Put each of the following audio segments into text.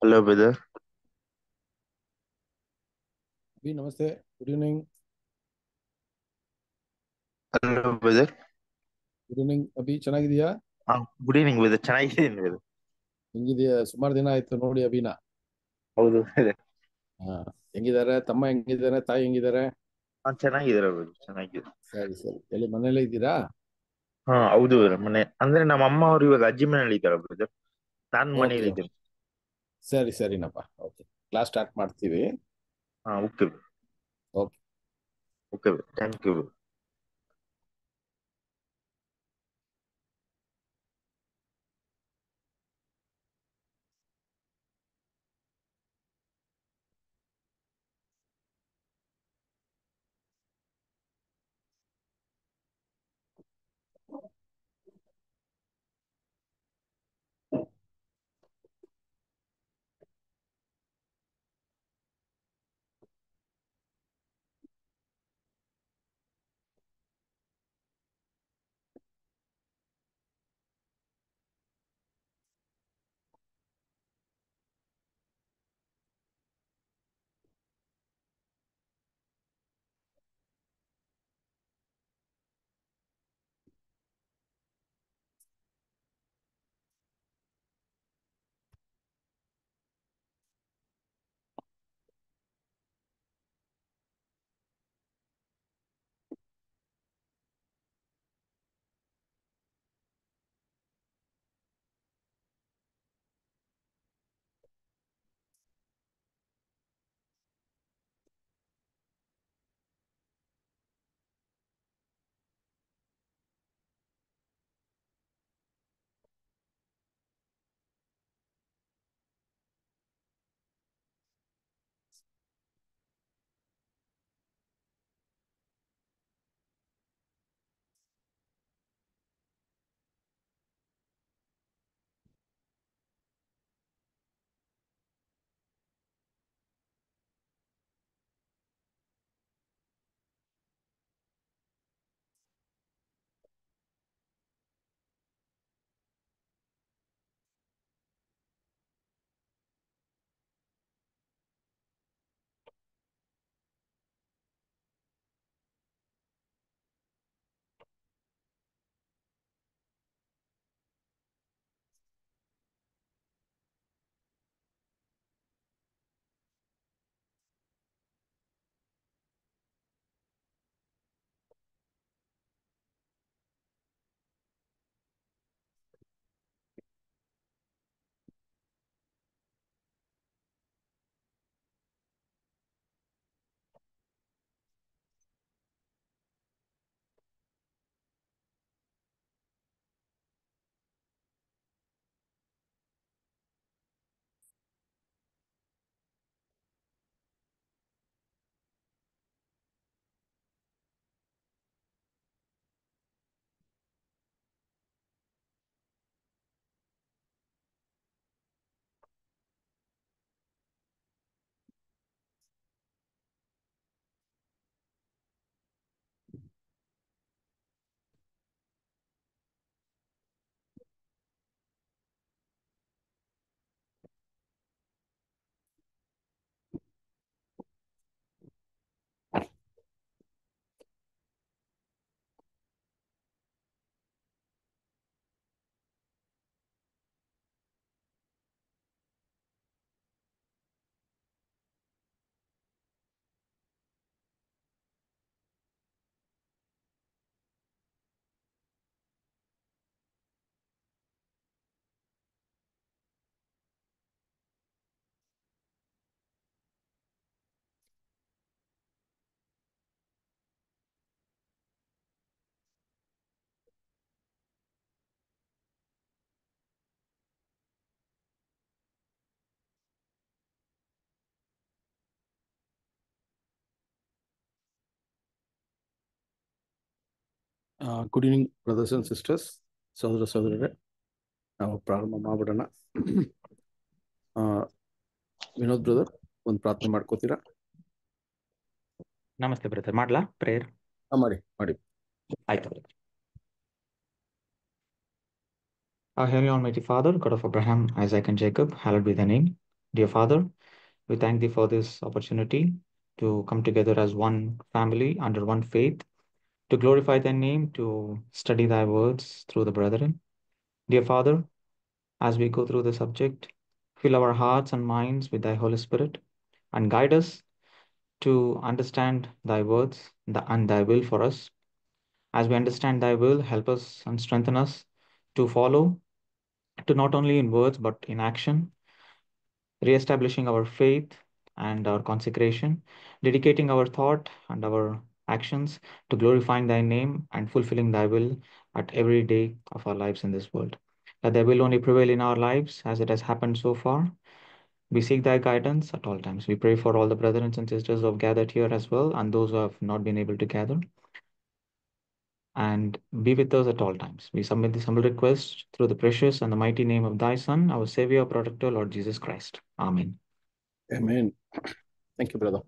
Hello, brother. Abhi, namaste. Good evening. Hello, brother. Good evening. ಅಭಿ ಚೆನ್ನಾಗಿದೀಯಾ ಹಾ good evening brother ಚೆನ್ನಾಗಿದ್ದೀನಿ brother. ಹೆಂಗಿದೀಯ ಸುಮಾರು ದಿನ ಆಯ್ತು ನೋಡಿ ಅಭಿನ ಹೌದು brother. ಹಾ ಹೆಂಗಿದ್ದಾರೆ ತಮ್ಮ ಹೆಂಗಿದ್ದಾರೆ ತಾಯಿ ಹೆಂಗಿದ್ದಾರೆ ಹಾ ಚೆನ್ನಾಗಿದ್ದಾರೆ brother ಚೆನ್ನಾಗಿದ್ದಾರೆ ಸರಿ ಸರಿ ಎಲ್ಲಿ ಮನೇಲೇ ಇದ್ದೀರಾ ಹಾ ಹೌದು brother ಮನೆ ಅಂದ್ರೆ ನಮ್ಮ ಅಮ್ಮ ಅವ್ರು ಇವಾಗ ಅಜ್ಜಿ ಮನೇಲಿ ಇದ್ದಾರೆ brother ನಾನು Okay, ಮನೇಲಿ okay. ಇದ್ದೀನಿ ಸರಿ ಸರಿನಪ್ಪ ಓಕೆ ಕ್ಲಾಸ್ ಸ್ಟಾರ್ಟ್ ಮಾಡ್ತೀವಿ ಹಾ okay okay okay thank you Uh, good evening, brothers and sisters. ಸಹೋದರ ಸಹೋದರರೇ Our ಪ್ರಾರಂಭ ಮಾಡ್ಬಿಡೋಣ ವಿನೋದ್ Brother, ಒಂದು ಪ್ರಾರ್ಥನೆ ಮಾಡ್ಕೋತೀರಾ ನಮಸ್ತೆ ಬ್ರದರ್ ಮಾಡ್ಲಾ ಪ್ರೇಯರ್ Amari. ಮಾಡಿ ಆಯ್ತು brother Our Heavenly Almighty Father, God of Abraham, Isaac, and Jacob, hallowed be thy name. Dear Father, we thank thee for this opportunity to come together as one family under one faith to glorify thy name, to study thy words through the brethren. Dear Father, as we go through the subject, fill our hearts and minds with thy Holy Spirit and guide us to understand thy words and thy will for us. As we understand thy will, help us and strengthen us to follow, to not only in words but in action, re-establishing our faith and our consecration, dedicating our thought and our actions to glorifying thy name and fulfilling thy will at every day of our lives in this world. That thy will only prevail in our lives as it has happened so far. We seek thy guidance at all times. We pray for all the brothers and sisters who have gathered here as well and those who have not been able to gather. And be with us at all times. We submit this humble request through the precious and the mighty name of thy Son, our Savior, Protector, Lord Jesus Christ. Amen. Amen. Thank you, brother.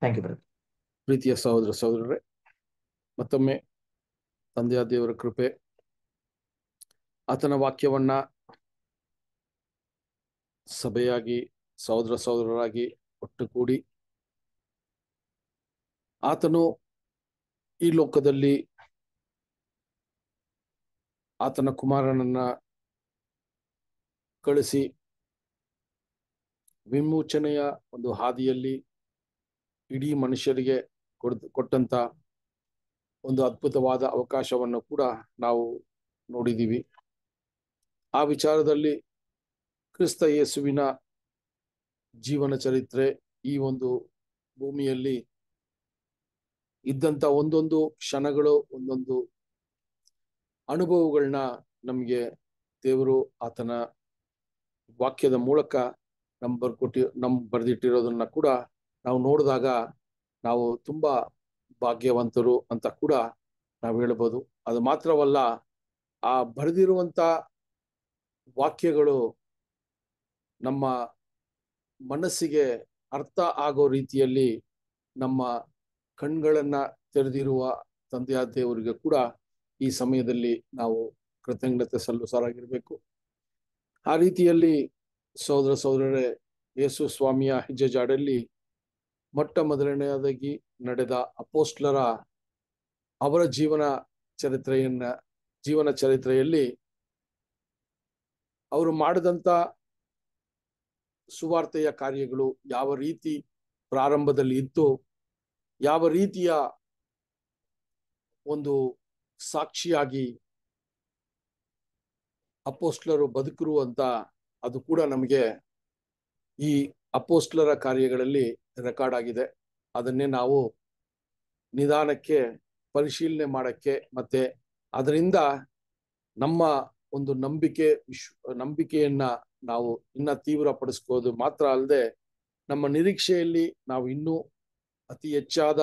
Thank you, brother. ಪ್ರೀತಿಯ ಸಹೋದರ ಸಹೋದರರೇ ಮತ್ತೊಮ್ಮೆ ತಂದೆಯ ದೇವರ ಕೃಪೆ ಆತನ ವಾಕ್ಯವನ್ನ ಸಭೆಯಾಗಿ ಸಹೋದರ ಸಹೋದರರಾಗಿ ಒಟ್ಟುಗೂಡಿ ಆತನು ಈ ಲೋಕದಲ್ಲಿ ಆತನ ಕುಮಾರನನ್ನ ಕಳಿಸಿ ವಿಮೋಚನೆಯ ಒಂದು ಹಾದಿಯಲ್ಲಿ ಇಡೀ ಮನುಷ್ಯರಿಗೆ ಕೊಡ್ ಕೊಟ್ಟಂತ ಒಂದು ಅದ್ಭುತವಾದ ಅವಕಾಶವನ್ನು ಕೂಡ ನಾವು ನೋಡಿದ್ದೀವಿ ಆ ವಿಚಾರದಲ್ಲಿ ಕ್ರಿಸ್ತ ಯೇಸುವಿನ ಜೀವನ ಚರಿತ್ರೆ ಈ ಒಂದು ಭೂಮಿಯಲ್ಲಿ ಇದ್ದಂತ ಒಂದೊಂದು ಕ್ಷಣಗಳು ಒಂದೊಂದು ಅನುಭವಗಳನ್ನ ನಮಗೆ ದೇವರು ಆತನ ವಾಕ್ಯದ ಮೂಲಕ ನಮ್ ಬರ್ಕೊಟ್ಟಿ ನಮ್ ಬರೆದಿಟ್ಟಿರೋದನ್ನ ಕೂಡ ನಾವು ನೋಡಿದಾಗ ನಾವು ತುಂಬ ಭಾಗ್ಯವಂತರು ಅಂತ ಕೂಡ ನಾವು ಹೇಳ್ಬೋದು ಅದು ಮಾತ್ರವಲ್ಲ ಆ ಬರೆದಿರುವಂಥ ವಾಕ್ಯಗಳು ನಮ್ಮ ಮನಸ್ಸಿಗೆ ಅರ್ಥ ಆಗೋ ರೀತಿಯಲ್ಲಿ ನಮ್ಮ ಕಣ್ಗಳನ್ನು ತೆರೆದಿರುವ ತಂದೆಯ ದೇವರಿಗೆ ಕೂಡ ಈ ಸಮಯದಲ್ಲಿ ನಾವು ಕೃತಜ್ಞತೆ ಸಲ್ಲುಸಾರಾಗಿರಬೇಕು ಆ ರೀತಿಯಲ್ಲಿ ಸಹೋದರ ಸಹೋದರರೇ ಯೇಸು ಸ್ವಾಮಿಯ ಹೆಜ್ಜೆ ಜಾಡಲ್ಲಿ ಮೊಟ್ಟ ಮೊದಲನೆಯದಾಗಿ ನಡೆದ ಅಪೋಸ್ಟ್ಲರ ಅವರ ಜೀವನ ಚರಿತ್ರೆಯನ್ನ ಜೀವನ ಚರಿತ್ರೆಯಲ್ಲಿ ಅವರು ಮಾಡಿದಂತ ಸುವಾರ್ತೆಯ ಕಾರ್ಯಗಳು ಯಾವ ರೀತಿ ಪ್ರಾರಂಭದಲ್ಲಿ ಇತ್ತು ಯಾವ ರೀತಿಯ ಒಂದು ಸಾಕ್ಷಿಯಾಗಿ ಅಪೋಸ್ಟ್ಲರು ಬದುಕರು ಅಂತ ಅದು ಕೂಡ ನಮಗೆ ಈ ಅಪೋಸ್ಟ್ಲರ ಕಾರ್ಯಗಳಲ್ಲಿ ರೆಕಾರ್ಡ್ ಆಗಿದೆ ಅದನ್ನೇ ನಾವು ನಿಧಾನಕ್ಕೆ ಪರಿಶೀಲನೆ ಮಾಡಕ್ಕೆ ಮತ್ತೆ ಅದರಿಂದ ನಮ್ಮ ಒಂದು ನಂಬಿಕೆ ವಿಶ್ ನಂಬಿಕೆಯನ್ನ ನಾವು ಇನ್ನ ತೀವ್ರ ಪಡಿಸ್ಕೋದು ಮಾತ್ರ ಅಲ್ಲದೆ ನಮ್ಮ ನಿರೀಕ್ಷೆಯಲ್ಲಿ ನಾವು ಇನ್ನೂ ಅತಿ ಹೆಚ್ಚಾದ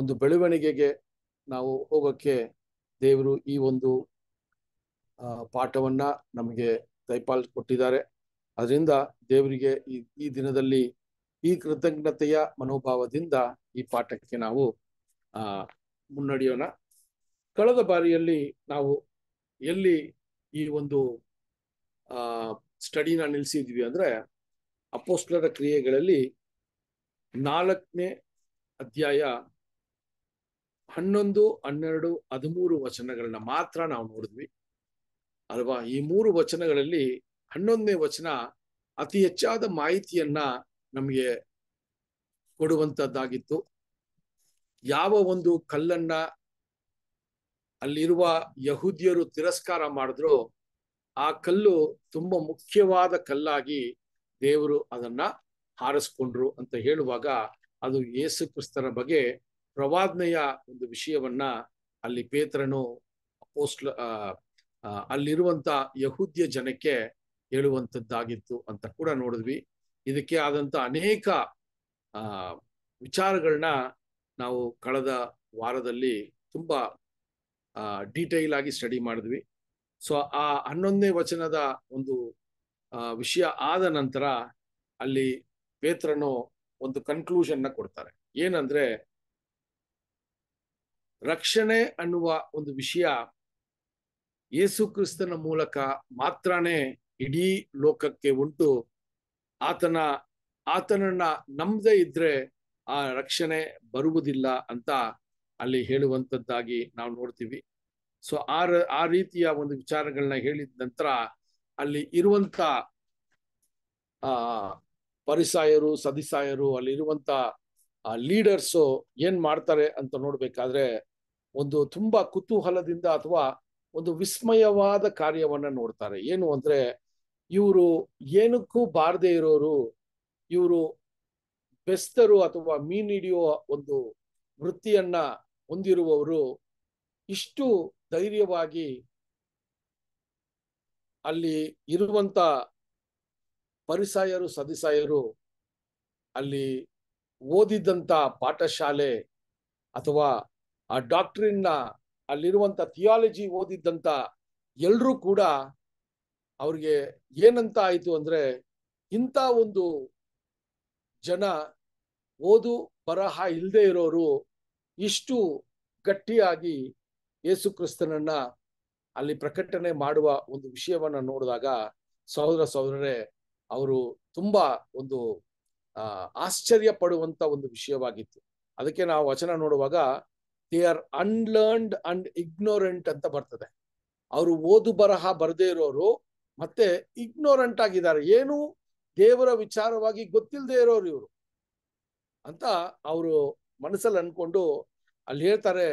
ಒಂದು ಬೆಳವಣಿಗೆಗೆ ನಾವು ಹೋಗಕ್ಕೆ ದೇವರು ಈ ಒಂದು ಪಾಠವನ್ನ ನಮಗೆ ದಯಪಾಲ್ ಕೊಟ್ಟಿದ್ದಾರೆ ಅದರಿಂದ ದೇವರಿಗೆ ಈ ಈ ದಿನದಲ್ಲಿ ಈ ಕೃತಜ್ಞತೆಯ ಮನೋಭಾವದಿಂದ ಈ ಪಾಠಕ್ಕೆ ನಾವು ಆ ಮುನ್ನಡೆಯೋಣ ಕಳೆದ ಬಾರಿಯಲ್ಲಿ ನಾವು ಎಲ್ಲಿ ಈ ಒಂದು ಆ ಸ್ಟಡಿನ ನಿಲ್ಸಿದ್ವಿ ಅಂದ್ರೆ ಅಪೋಸ್ಟರ ಕ್ರಿಯೆಗಳಲ್ಲಿ ನಾಲ್ಕನೇ ಅಧ್ಯಾಯ ಹನ್ನೊಂದು ಹನ್ನೆರಡು ಹದಿಮೂರು ವಚನಗಳನ್ನ ಮಾತ್ರ ನಾವು ನೋಡಿದ್ವಿ ಅಲ್ವಾ ಈ ಮೂರು ವಚನಗಳಲ್ಲಿ ಹನ್ನೊಂದನೇ ವಚನ ಅತಿ ಹೆಚ್ಚಾದ ಮಾಹಿತಿಯನ್ನ ನಮಗೆ ಕೊಡುವಂತದ್ದಾಗಿತ್ತು ಯಾವ ಒಂದು ಕಲ್ಲನ್ನ ಅಲ್ಲಿರುವ ಯಹೂದಿಯರು ತಿರಸ್ಕಾರ ಮಾಡಿದ್ರು ಆ ಕಲ್ಲು ತುಂಬಾ ಮುಖ್ಯವಾದ ಕಲ್ಲಾಗಿ ದೇವರು ಅದನ್ನ ಹಾರಿಸ್ಕೊಂಡ್ರು ಅಂತ ಹೇಳುವಾಗ ಅದು ಯೇಸು ಕ್ರಿಸ್ತನ ಬಗ್ಗೆ ಪ್ರವಾದ್ನೆಯ ಒಂದು ವಿಷಯವನ್ನ ಅಲ್ಲಿ ಪೇತ್ರನು ಪೋಸ್ಟ್ ಅಲ್ಲಿರುವಂತ ಯಹೂದ್ಯ ಜನಕ್ಕೆ ಹೇಳುವಂತದ್ದಾಗಿತ್ತು ಅಂತ ಕೂಡ ನೋಡಿದ್ವಿ ಇದಕ್ಕೆ ಆದಂತ ಅನೇಕ ವಿಚಾರಗಳನ್ನ ನಾವು ಕಳೆದ ವಾರದಲ್ಲಿ ತುಂಬ ಡೀಟೇಲ್ ಆಗಿ ಸ್ಟಡಿ ಮಾಡಿದ್ವಿ ಸೊ ಆ ಹನ್ನೊಂದನೇ ವಚನದ ಒಂದು ವಿಷಯ ಆದ ನಂತರ ಅಲ್ಲಿ ಪೇತ್ರನು ಒಂದು ಕನ್ಕ್ಲೂಷನ್ ನ ಕೊಡ್ತಾರೆ ಏನಂದ್ರೆ ರಕ್ಷಣೆ ಅನ್ನುವ ಒಂದು ವಿಷಯ ಯೇಸು ಕ್ರಿಸ್ತನ ಮೂಲಕ ಮಾತ್ರನೇ ಇಡೀ ಲೋಕಕ್ಕೆ ಉಂಟು ಆತನ ಆತನನ್ನ ನಂಬದೇ ಇದ್ರೆ ಆ ರಕ್ಷಣೆ ಬರುವುದಿಲ್ಲ ಅಂತ ಅಲ್ಲಿ ಹೇಳುವಂತದ್ದಾಗಿ ನಾವು ನೋಡ್ತೀವಿ ಸೊ ಆ ಆ ರೀತಿಯ ಒಂದು ವಿಚಾರಗಳನ್ನ ಹೇಳಿದ ನಂತರ ಅಲ್ಲಿ ಇರುವಂತ ಆ ಪರಿಸಾಯರು ಸದಿಸಾಯರು ಅಲ್ಲಿ ಅಲ್ಲಿರುವಂತ ಲೀಡರ್ಸು ಏನ್ ಮಾಡ್ತಾರೆ ಅಂತ ನೋಡ್ಬೇಕಾದ್ರೆ ಒಂದು ತುಂಬಾ ಕುತೂಹಲದಿಂದ ಅಥವಾ ಒಂದು ವಿಸ್ಮಯವಾದ ಕಾರ್ಯವನ್ನ ನೋಡ್ತಾರೆ ಏನು ಅಂದ್ರೆ ಇವರು ಏನಕ್ಕೂ ಬಾರದೆ ಇರೋರು ಇವರು ಬೆಸ್ತರು ಅಥವಾ ಮೀನ್ ಹಿಡಿಯುವ ಒಂದು ವೃತ್ತಿಯನ್ನ ಹೊಂದಿರುವವರು ಇಷ್ಟು ಧೈರ್ಯವಾಗಿ ಅಲ್ಲಿ ಇರುವಂತ ಪರಿಸಾಯರು ಸದಿಸಾಯರು ಅಲ್ಲಿ ಓದಿದಂತ ಪಾಠಶಾಲೆ ಅಥವಾ ಆ ಡಾಕ್ಟ್ರಿನ್ನ ಅಲ್ಲಿರುವಂತ ಥಿಯಾಲಜಿ ಓದಿದ್ದಂತ ಎಲ್ಲರೂ ಕೂಡ ಅವ್ರಿಗೆ ಏನಂತ ಆಯಿತು ಅಂದ್ರೆ ಇಂಥ ಒಂದು ಜನ ಓದು ಬರಹ ಇಲ್ಲದೆ ಇರೋರು ಇಷ್ಟು ಗಟ್ಟಿಯಾಗಿ ಯೇಸು ಕ್ರಿಸ್ತನನ್ನ ಅಲ್ಲಿ ಪ್ರಕಟಣೆ ಮಾಡುವ ಒಂದು ವಿಷಯವನ್ನ ನೋಡಿದಾಗ ಸಹೋದರ ಸಹೋದರರೇ ಅವರು ತುಂಬಾ ಒಂದು ಆಶ್ಚರ್ಯ ಪಡುವಂತ ಒಂದು ವಿಷಯವಾಗಿತ್ತು ಅದಕ್ಕೆ ನಾವು ವಚನ ನೋಡುವಾಗ they are unlearned and ignorant ಅಂತ ಬರ್ತದೆ ಅವರು ಓದು ಬರಹ ಬರದೇ ಇರೋರು ಮತ್ತೆ ಇಗ್ನೋರೆಂಟ್ ಆಗಿದ್ದಾರೆ ಏನು ದೇವರ ವಿಚಾರವಾಗಿ ಗೊತ್ತಿಲ್ಲದೆ ಇರೋರು ಇವರು ಅಂತ ಅವರು ಮನಸ್ಸಲ್ಲಿ ಅನ್ಕೊಂಡು ಅಲ್ಲಿ ಹೇಳ್ತಾರೆ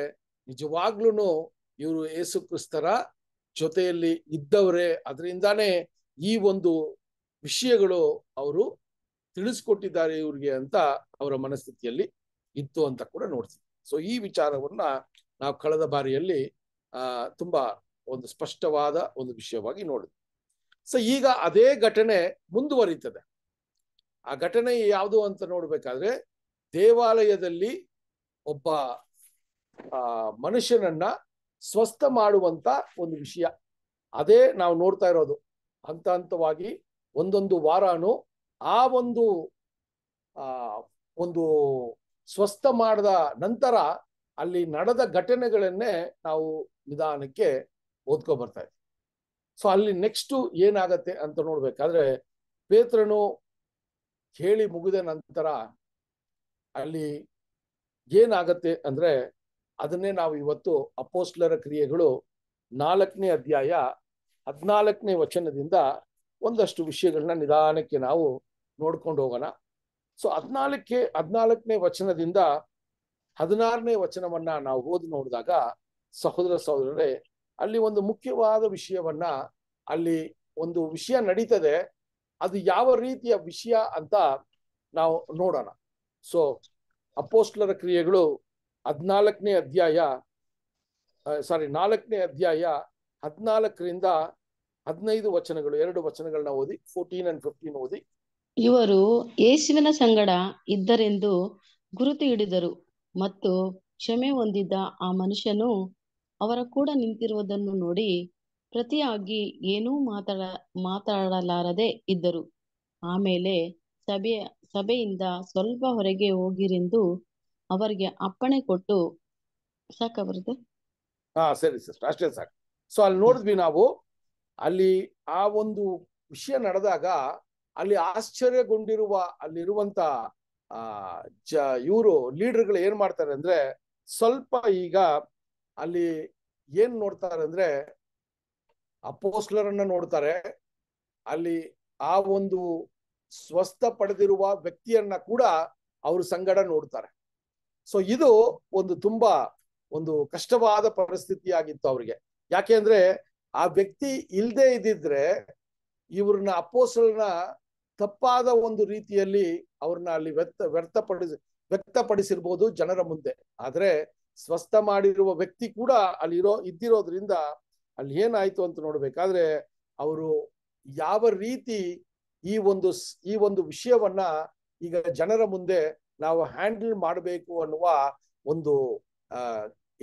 ನಿಜವಾಗ್ಲೂ ಇವರು ಯೇಸು ಕ್ರಿಸ್ತರ ಜೊತೆಯಲ್ಲಿ ಇದ್ದವರೇ ಅದರಿಂದಾನೇ ಈ ಒಂದು ವಿಷಯಗಳು ಅವರು ತಿಳಿಸ್ಕೊಟ್ಟಿದ್ದಾರೆ ಇವ್ರಿಗೆ ಅಂತ ಅವರ ಮನಸ್ಥಿತಿಯಲ್ಲಿ ಇತ್ತು ಅಂತ ಕೂಡ ನೋಡ್ತೀವಿ ಸೊ ಈ ವಿಚಾರವನ್ನ ನಾವು ಕಳೆದ ಬಾರಿಯಲ್ಲಿ ಆ ತುಂಬಾ ಒಂದು ಸ್ಪಷ್ಟವಾದ ಒಂದು ವಿಷಯವಾಗಿ ನೋಡಿದ್ವಿ ಸೊ ಈಗ ಅದೇ ಘಟನೆ ಮುಂದುವರಿತದೆ ಆ ಘಟನೆ ಯಾವುದು ಅಂತ ನೋಡ್ಬೇಕಾದ್ರೆ ದೇವಾಲಯದಲ್ಲಿ ಒಬ್ಬ ಆ ಮನುಷ್ಯನನ್ನ ಸ್ವಸ್ಥ ಮಾಡುವಂತ ಒಂದು ವಿಷಯ ಅದೇ ನಾವು ನೋಡ್ತಾ ಇರೋದು ಹಂತ ಹಂತವಾಗಿ ಒಂದೊಂದು ವಾರಾನು ಆ ಒಂದು ಆ ಒಂದು ಸ್ವಸ್ಥ ಮಾಡಿದ ನಂತರ ಅಲ್ಲಿ ನಡೆದ ಘಟನೆಗಳನ್ನೇ ನಾವು ನಿಧಾನಕ್ಕೆ ಓದ್ಕೊ ಬರ್ತಾ ಇದ್ವಿ ಸೊ ಅಲ್ಲಿ ನೆಕ್ಸ್ಟ್ ಏನಾಗತ್ತೆ ಅಂತ ನೋಡ್ಬೇಕಾದ್ರೆ ಪೇತ್ರನು ಹೇಳಿ ಮುಗಿದ ನಂತರ ಅಲ್ಲಿ ಏನಾಗತ್ತೆ ಅಂದ್ರೆ ಅದನ್ನೇ ನಾವು ಇವತ್ತು ಅಪೋಸ್ಲರ ಕ್ರಿಯೆಗಳು ನಾಲ್ಕನೇ ಅಧ್ಯಾಯ ಹದಿನಾಲ್ಕನೇ ವಚನದಿಂದ ಒಂದಷ್ಟು ವಿಷಯಗಳನ್ನ ನಿಧಾನಕ್ಕೆ ನಾವು ನೋಡ್ಕೊಂಡು ಹೋಗೋಣ ಸೊ ಹದಿನಾಲ್ಕಕ್ಕೆ ಹದಿನಾಲ್ಕನೇ ವಚನದಿಂದ ಹದಿನಾರನೇ ವಚನವನ್ನ ನಾವು ಓದಿ ನೋಡಿದಾಗ ಸಹೋದರ ಸಹೋದರರೇ ಅಲ್ಲಿ ಒಂದು ಮುಖ್ಯವಾದ ವಿಷಯವನ್ನ ಅಲ್ಲಿ ಒಂದು ವಿಷಯ ನಡೀತದೆ ಅದು ಯಾವ ರೀತಿಯ ವಿಷಯ ಅಂತ ನಾವು ನೋಡೋಣ ಸೊ ಅಪೋಸ್ಟ್ಲರ ಕ್ರಿಯೆಗಳು ಹದಿನಾಲ್ಕನೇ ಅಧ್ಯಾಯ ಸಾರಿ ನಾಲ್ಕನೇ ಅಧ್ಯಾಯ ಹದಿನಾಲ್ಕರಿಂದ ಹದಿನೈದು ವಚನಗಳು ಎರಡು ವಚನಗಳನ್ನ ಓದಿ ಫೋರ್ಟೀನ್ ಅಂಡ್ ಫಿಫ್ಟೀನ್ ಓದಿ ಇವರು ಯೇಸುವಿನ ಸಂಗಡ ಇದ್ದರೆಂದು ಗುರುತು ಹಿಡಿದರು ಮತ್ತು ಕ್ಷಮೆ ಹೊಂದಿದ್ದ ಆ ಮನುಷ್ಯನು ಅವರ ಕೂಡ ನಿಂತಿರುವುದನ್ನು ನೋಡಿ ಪ್ರತಿಯಾಗಿ ಏನೂ ಮಾತಾಡ ಮಾತಾಡಲಾರದೆ ಇದ್ದರು ಆಮೇಲೆ ಸಭೆಯ ಸಭೆಯಿಂದ ಸ್ವಲ್ಪ ಹೊರಗೆ ಹೋಗಿರೆಂದು ಅವರಿಗೆ ಅಪ್ಪಣೆ ಕೊಟ್ಟು ಸಾಕವರದು ಹಾ ಸರಿ ಸರ್ ಅಷ್ಟೇ ಸಾಕು ಸೊ ಅಲ್ಲಿ ನೋಡಿದ್ವಿ ನಾವು ಅಲ್ಲಿ ಆ ಒಂದು ವಿಷಯ ನಡೆದಾಗ ಅಲ್ಲಿ ಆಶ್ಚರ್ಯಗೊಂಡಿರುವ ಅಲ್ಲಿರುವಂತ ಆ ಇವರು ಲೀಡರ್ಗಳು ಏನ್ ಮಾಡ್ತಾರೆ ಅಂದ್ರೆ ಸ್ವಲ್ಪ ಈಗ ಅಲ್ಲಿ ಏನ್ ನೋಡ್ತಾರೆ ಅಂದ್ರೆ ಅಪೋಸ್ಲರನ್ನ ನೋಡ್ತಾರೆ ಅಲ್ಲಿ ಆ ಒಂದು ಸ್ವಸ್ಥ ಪಡೆದಿರುವ ವ್ಯಕ್ತಿಯನ್ನ ಕೂಡ ಅವ್ರ ಸಂಗಡ ನೋಡ್ತಾರೆ ಸೊ ಇದು ಒಂದು ತುಂಬಾ ಒಂದು ಕಷ್ಟವಾದ ಪರಿಸ್ಥಿತಿಯಾಗಿತ್ತು ಅವ್ರಿಗೆ ಯಾಕೆ ಅಂದ್ರೆ ಆ ವ್ಯಕ್ತಿ ಇಲ್ದೇ ಇದ್ದಿದ್ರೆ ಇವ್ರನ್ನ ಅಪೋಸ್ಲರ್ನ ತಪ್ಪಾದ ಒಂದು ರೀತಿಯಲ್ಲಿ ಅವ್ರನ್ನ ಅಲ್ಲಿ ವ್ಯರ್ಥ ವ್ಯರ್ಥಪಡಿಸಿ ವ್ಯಕ್ತಪಡಿಸಿರ್ಬೋದು ಜನರ ಮುಂದೆ ಆದ್ರೆ ಸ್ವಸ್ಥ ಮಾಡಿರುವ ವ್ಯಕ್ತಿ ಕೂಡ ಅಲ್ಲಿರೋ ಇದ್ದಿರೋದ್ರಿಂದ ಅಲ್ಲಿ ಏನಾಯ್ತು ಅಂತ ನೋಡ್ಬೇಕಾದ್ರೆ ಅವರು ಯಾವ ರೀತಿ ಈ ಒಂದು ಈ ಒಂದು ವಿಷಯವನ್ನ ಈಗ ಜನರ ಮುಂದೆ ನಾವು ಹ್ಯಾಂಡಲ್ ಮಾಡಬೇಕು ಅನ್ನುವ ಒಂದು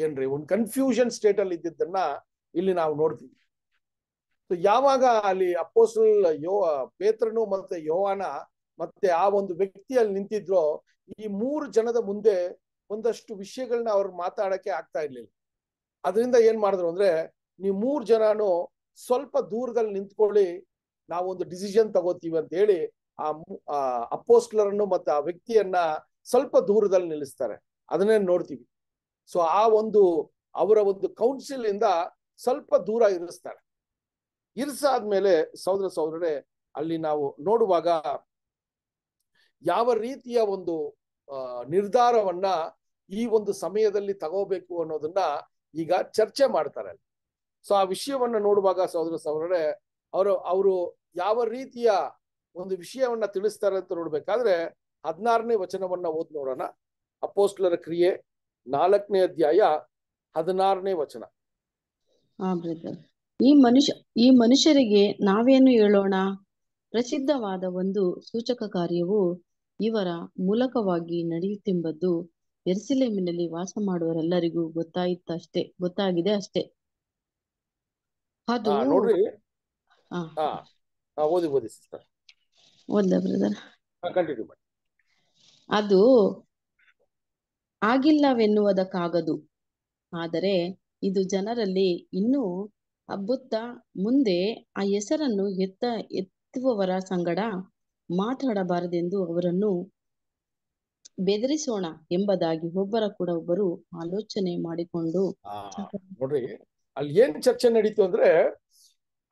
ಏನ್ರಿ ಒಂದು ಕನ್ಫ್ಯೂಷನ್ ಸ್ಟೇಟ್ ಅಲ್ಲಿ ಇದ್ದಿದ್ದನ್ನ ಇಲ್ಲಿ ನಾವು ನೋಡ್ತೀವಿ ಯಾವಾಗ ಅಲ್ಲಿ ಅಪೋಸಲ್ ಯೋ ಪೇತ್ರನು ಮತ್ತೆ ಯೋವಾನ ಮತ್ತೆ ಆ ಒಂದು ವ್ಯಕ್ತಿ ಅಲ್ಲಿ ನಿಂತಿದ್ರು ಈ ಮೂರು ಜನದ ಮುಂದೆ ಒಂದಷ್ಟು ವಿಷಯಗಳನ್ನ ಅವ್ರು ಮಾತಾಡಕ್ಕೆ ಆಗ್ತಾ ಇರ್ಲಿಲ್ಲ ಅದರಿಂದ ಏನ್ ಮಾಡಿದ್ರು ಅಂದ್ರೆ ನೀವು ಮೂರ್ ಜನನು ಸ್ವಲ್ಪ ದೂರದಲ್ಲಿ ನಿಂತ್ಕೊಳ್ಳಿ ನಾವೊಂದು ಡಿಸಿಷನ್ ತಗೋತೀವಿ ಅಂತ ಹೇಳಿ ಆ ಅಪೋಸ್ಟ್ಲರನ್ನು ಮತ್ತೆ ಆ ವ್ಯಕ್ತಿಯನ್ನ ಸ್ವಲ್ಪ ದೂರದಲ್ಲಿ ನಿಲ್ಲಿಸ್ತಾರೆ ಅದನ್ನೇ ನೋಡ್ತೀವಿ ಸೊ ಆ ಒಂದು ಅವರ ಒಂದು ಕೌನ್ಸಿಲ್ ಇಂದ ಸ್ವಲ್ಪ ದೂರ ಇರಿಸ್ತಾರೆ ಇರಿಸಾದ್ಮೇಲೆ ಸಹೋದರ ಸಹೋದರರೇ ಅಲ್ಲಿ ನಾವು ನೋಡುವಾಗ ಯಾವ ರೀತಿಯ ಒಂದು ನಿರ್ಧಾರವನ್ನ ಈ ಒಂದು ಸಮಯದಲ್ಲಿ ತಗೋಬೇಕು ಅನ್ನೋದನ್ನ ಈಗ ಚರ್ಚೆ ಮಾಡ್ತಾರೆ ಸೊ ಆ ವಿಷಯವನ್ನ ನೋಡುವಾಗ ಸಹೋದರ ಸಹೋದರರೇ ಅವರು ಅವರು ಯಾವ ರೀತಿಯ ಒಂದು ವಿಷಯವನ್ನ ತಿಳಿಸ್ತಾರೆ ಅಂತ ನೋಡ್ಬೇಕಾದ್ರೆ ಹದಿನಾರನೇ ವಚನವನ್ನ ಓದ್ ನೋಡೋಣ ಅಪೋಸ್ಟ್ಲರ ಕ್ರಿಯೆ ನಾಲ್ಕನೇ ಅಧ್ಯಾಯ ಹದಿನಾರನೇ ವಚನ ಈ ಮನುಷ್ಯ ಈ ಮನುಷ್ಯರಿಗೆ ನಾವೇನು ಹೇಳೋಣ ಪ್ರಸಿದ್ಧವಾದ ಒಂದು ಸೂಚಕ ಕಾರ್ಯವು ಇವರ ಮೂಲಕವಾಗಿ ನಡೆಯುತ್ತೆಂಬುದು ಎರ್ಸಿಲೇಮಿನಲ್ಲಿ ವಾಸ ಮಾಡುವರೆಲ್ಲರಿಗೂ ಗೊತ್ತಾಯಿತ ಅಷ್ಟೇ ಗೊತ್ತಾಗಿದೆ ಅಷ್ಟೇ ಅದು ಅದು ಆಗಿಲ್ಲವೆನ್ನುವುದಕ್ಕಾಗದು ಆದರೆ ಇದು ಜನರಲ್ಲಿ ಇನ್ನೂ ಹಬ್ಬುತ್ತಾ ಮುಂದೆ ಆ ಹೆಸರನ್ನು ಎತ್ತ ಎತ್ತುವವರ ಸಂಗಡ ಮಾತಾಡಬಾರದೆಂದು ಅವರನ್ನು ಬೆದರಿಸೋಣ ಎಂಬುದಾಗಿ ಒಬ್ಬರ ಕೂಡ ಒಬ್ಬರು ಆಲೋಚನೆ ಮಾಡಿಕೊಂಡು ನೋಡ್ರಿ ಅಲ್ಲಿ ಏನ್ ಚರ್ಚೆ ನಡೀತು ಅಂದ್ರೆ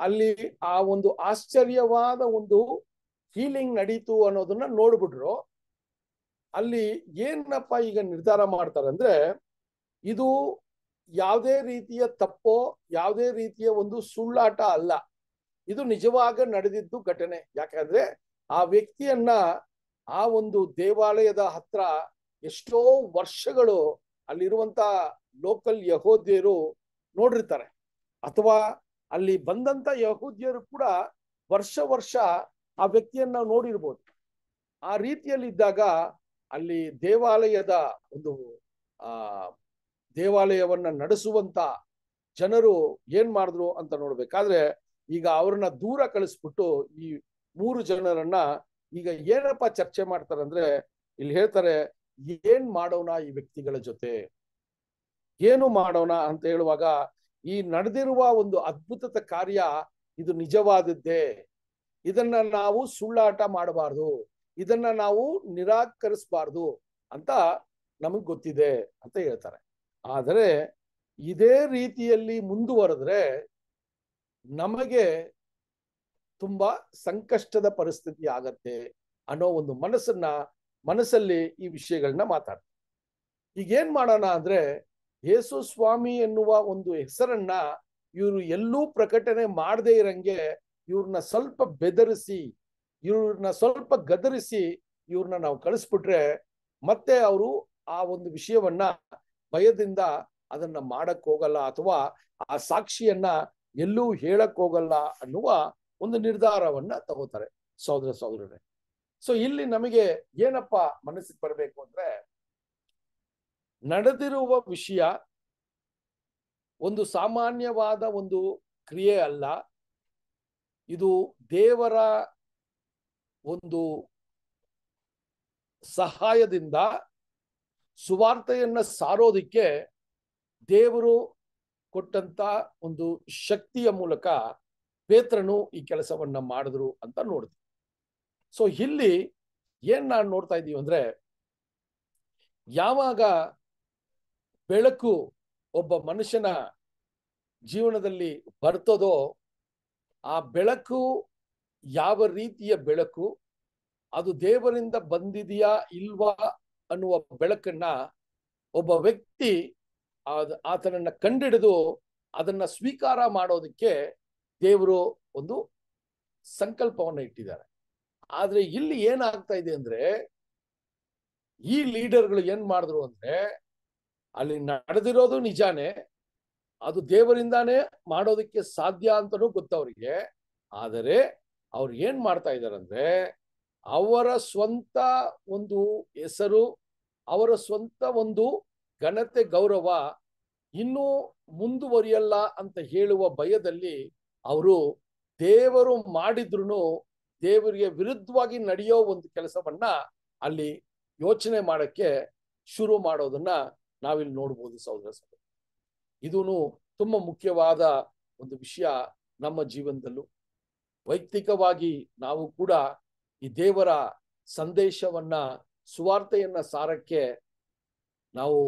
ಅಲ್ಲಿ ಆ ಒಂದು ಆಶ್ಚರ್ಯವಾದ ಒಂದು ಫೀಲಿಂಗ್ ನಡೀತು ಅನ್ನೋದನ್ನ ನೋಡ್ಬಿಟ್ರು ಅಲ್ಲಿ ಏನಪ್ಪ ಈಗ ನಿರ್ಧಾರ ಮಾಡ್ತಾರೆ ಅಂದ್ರೆ ಇದು ಯಾವುದೇ ರೀತಿಯ ತಪ್ಪೋ ಯಾವುದೇ ರೀತಿಯ ಒಂದು ಸುಳ್ಳಾಟ ಅಲ್ಲ ಇದು ನಿಜವಾಗ ನಡೆದಿದ್ದು ಘಟನೆ ಯಾಕಂದ್ರೆ ಆ ವ್ಯಕ್ತಿಯನ್ನ ಆ ಒಂದು ದೇವಾಲಯದ ಹತ್ರ ಎಷ್ಟೋ ವರ್ಷಗಳು ಅಲ್ಲಿರುವಂತ ಲೋಕಲ್ ಯಹೋದ್ಯರು ನೋಡಿರ್ತಾರೆ ಅಥವಾ ಅಲ್ಲಿ ಬಂದಂತ ಯಹೋದ್ಯರು ಕೂಡ ವರ್ಷ ವರ್ಷ ಆ ವ್ಯಕ್ತಿಯನ್ನ ನೋಡಿರ್ಬೋದು ಆ ರೀತಿಯಲ್ಲಿ ಇದ್ದಾಗ ಅಲ್ಲಿ ದೇವಾಲಯದ ಒಂದು ಆ ದೇವಾಲಯವನ್ನ ನಡೆಸುವಂತ ಜನರು ಏನ್ ಮಾಡಿದ್ರು ಅಂತ ನೋಡ್ಬೇಕಾದ್ರೆ ಈಗ ಅವ್ರನ್ನ ದೂರ ಕಳಿಸ್ಬಿಟ್ಟು ಈ ಮೂರು ಜನರನ್ನ ಈಗ ಏನಪ್ಪಾ ಚರ್ಚೆ ಮಾಡ್ತಾರಂದ್ರೆ ಇಲ್ಲಿ ಹೇಳ್ತಾರೆ ಏನ್ ಮಾಡೋಣ ಈ ವ್ಯಕ್ತಿಗಳ ಜೊತೆ ಏನು ಮಾಡೋಣ ಅಂತ ಹೇಳುವಾಗ ಈ ನಡೆದಿರುವ ಒಂದು ಅದ್ಭುತದ ಕಾರ್ಯ ಇದು ನಿಜವಾದದ್ದೇ ಇದನ್ನ ನಾವು ಸುಳ್ಳಾಟ ಮಾಡಬಾರ್ದು ಇದನ್ನ ನಾವು ನಿರಾಕರಿಸಬಾರ್ದು ಅಂತ ನಮಗ್ ಗೊತ್ತಿದೆ ಅಂತ ಹೇಳ್ತಾರೆ ಆದರೆ ಇದೇ ರೀತಿಯಲ್ಲಿ ಮುಂದುವರೆದ್ರೆ ನಮಗೆ ತುಂಬಾ ಸಂಕಷ್ಟದ ಪರಿಸ್ಥಿತಿ ಆಗತ್ತೆ ಅನ್ನೋ ಒಂದು ಮನಸ್ಸನ್ನ ಮನಸ್ಸಲ್ಲಿ ಈ ವಿಷಯಗಳನ್ನ ಮಾತಾಡ್ತಾರೆ ಏನ್ ಮಾಡೋಣ ಅಂದ್ರೆ ಯೇಸು ಸ್ವಾಮಿ ಎನ್ನುವ ಒಂದು ಹೆಸರನ್ನ ಇವರು ಎಲ್ಲೂ ಪ್ರಕಟಣೆ ಮಾಡದೇ ಇರಂಗೆ ಇವ್ರನ್ನ ಸ್ವಲ್ಪ ಬೆದರಿಸಿ ಇವ್ರನ್ನ ಸ್ವಲ್ಪ ಗದರಿಸಿ ಇವ್ರನ್ನ ನಾವು ಕಳಿಸ್ಬಿಟ್ರೆ ಮತ್ತೆ ಅವರು ಆ ಒಂದು ವಿಷಯವನ್ನ ಭಯದಿಂದ ಅದನ್ನ ಮಾಡಕ್ ಹೋಗಲ್ಲ ಅಥವಾ ಆ ಸಾಕ್ಷಿಯನ್ನ ಎಲ್ಲೂ ಹೇಳಕ್ ಹೋಗಲ್ಲ ಅನ್ನುವ ಒಂದು ನಿರ್ಧಾರವನ್ನ ತಗೋತಾರೆ ಸಹೋದರ ಸಹೋದರರೇ ಸೊ ಇಲ್ಲಿ ನಮಗೆ ಏನಪ್ಪ ಮನಸ್ಸಿಗೆ ಬರಬೇಕು ಅಂದ್ರೆ ನಡೆದಿರುವ ವಿಷಯ ಒಂದು ಸಾಮಾನ್ಯವಾದ ಒಂದು ಕ್ರಿಯೆ ಅಲ್ಲ ಇದು ದೇವರ ಒಂದು ಸಹಾಯದಿಂದ ಸುವಾರ್ತೆಯನ್ನ ಸಾರೋದಿಕ್ಕೆ ದೇವರು ಕೊಟ್ಟಂತ ಒಂದು ಶಕ್ತಿಯ ಮೂಲಕ ಪೇತ್ರನು ಈ ಕೆಲಸವನ್ನ ಮಾಡಿದ್ರು ಅಂತ ನೋಡ್ತೀವಿ ಸೊ ಇಲ್ಲಿ ಏನ್ ನಾನು ನೋಡ್ತಾ ಇದ್ದೀವಿ ಅಂದ್ರೆ ಯಾವಾಗ ಬೆಳಕು ಒಬ್ಬ ಮನುಷ್ಯನ ಜೀವನದಲ್ಲಿ ಬರ್ತದೋ ಆ ಬೆಳಕು ಯಾವ ರೀತಿಯ ಬೆಳಕು ಅದು ದೇವರಿಂದ ಬಂದಿದೆಯಾ ಇಲ್ವಾ ಅನ್ನುವ ಬೆಳಕನ್ನ ಒಬ್ಬ ವ್ಯಕ್ತಿ ಆತನನ್ನ ಕಂಡಿಡಿದು ಅದನ್ನ ಸ್ವೀಕಾರ ಮಾಡೋದಕ್ಕೆ ದೇವರು ಒಂದು ಸಂಕಲ್ಪವನ್ನು ಇಟ್ಟಿದ್ದಾರೆ ಆದ್ರೆ ಇಲ್ಲಿ ಏನಾಗ್ತಾ ಇದೆ ಅಂದ್ರೆ ಈ ಲೀಡರ್ಗಳು ಏನ್ ಮಾಡಿದ್ರು ಅಂದ್ರೆ ಅಲ್ಲಿ ನಡೆದಿರೋದು ನಿಜಾನೇ ಅದು ದೇವರಿಂದಾನೇ ಮಾಡೋದಕ್ಕೆ ಸಾಧ್ಯ ಅಂತನೂ ಗೊತ್ತವ್ರಿಗೆ ಆದರೆ ಅವ್ರು ಏನ್ ಮಾಡ್ತಾ ಇದ್ದಾರೆ ಅಂದ್ರೆ ಅವರ ಸ್ವಂತ ಒಂದು ಹೆಸರು ಅವರ ಸ್ವಂತ ಒಂದು ಘನತೆ ಗೌರವ ಇನ್ನೂ ಮುಂದುವರಿಯಲ್ಲ ಅಂತ ಹೇಳುವ ಭಯದಲ್ಲಿ ಅವರು ದೇವರು ಮಾಡಿದ್ರು ದೇವರಿಗೆ ವಿರುದ್ಧವಾಗಿ ನಡೆಯೋ ಒಂದು ಕೆಲಸವನ್ನ ಅಲ್ಲಿ ಯೋಚನೆ ಮಾಡಕ್ಕೆ ಶುರು ಮಾಡೋದನ್ನ ನಾವಿಲ್ಲಿ ನೋಡ್ಬೋದು ಸಹೋದರ ಸಭೆ ಇದೂ ತುಂಬಾ ಮುಖ್ಯವಾದ ಒಂದು ವಿಷಯ ನಮ್ಮ ಜೀವನದಲ್ಲೂ ವೈಯಕ್ತಿಕವಾಗಿ ನಾವು ಕೂಡ ಈ ದೇವರ ಸಂದೇಶವನ್ನ ಸುವಾರ್ತೆಯನ್ನ ಸಾರಕ್ಕೆ ನಾವು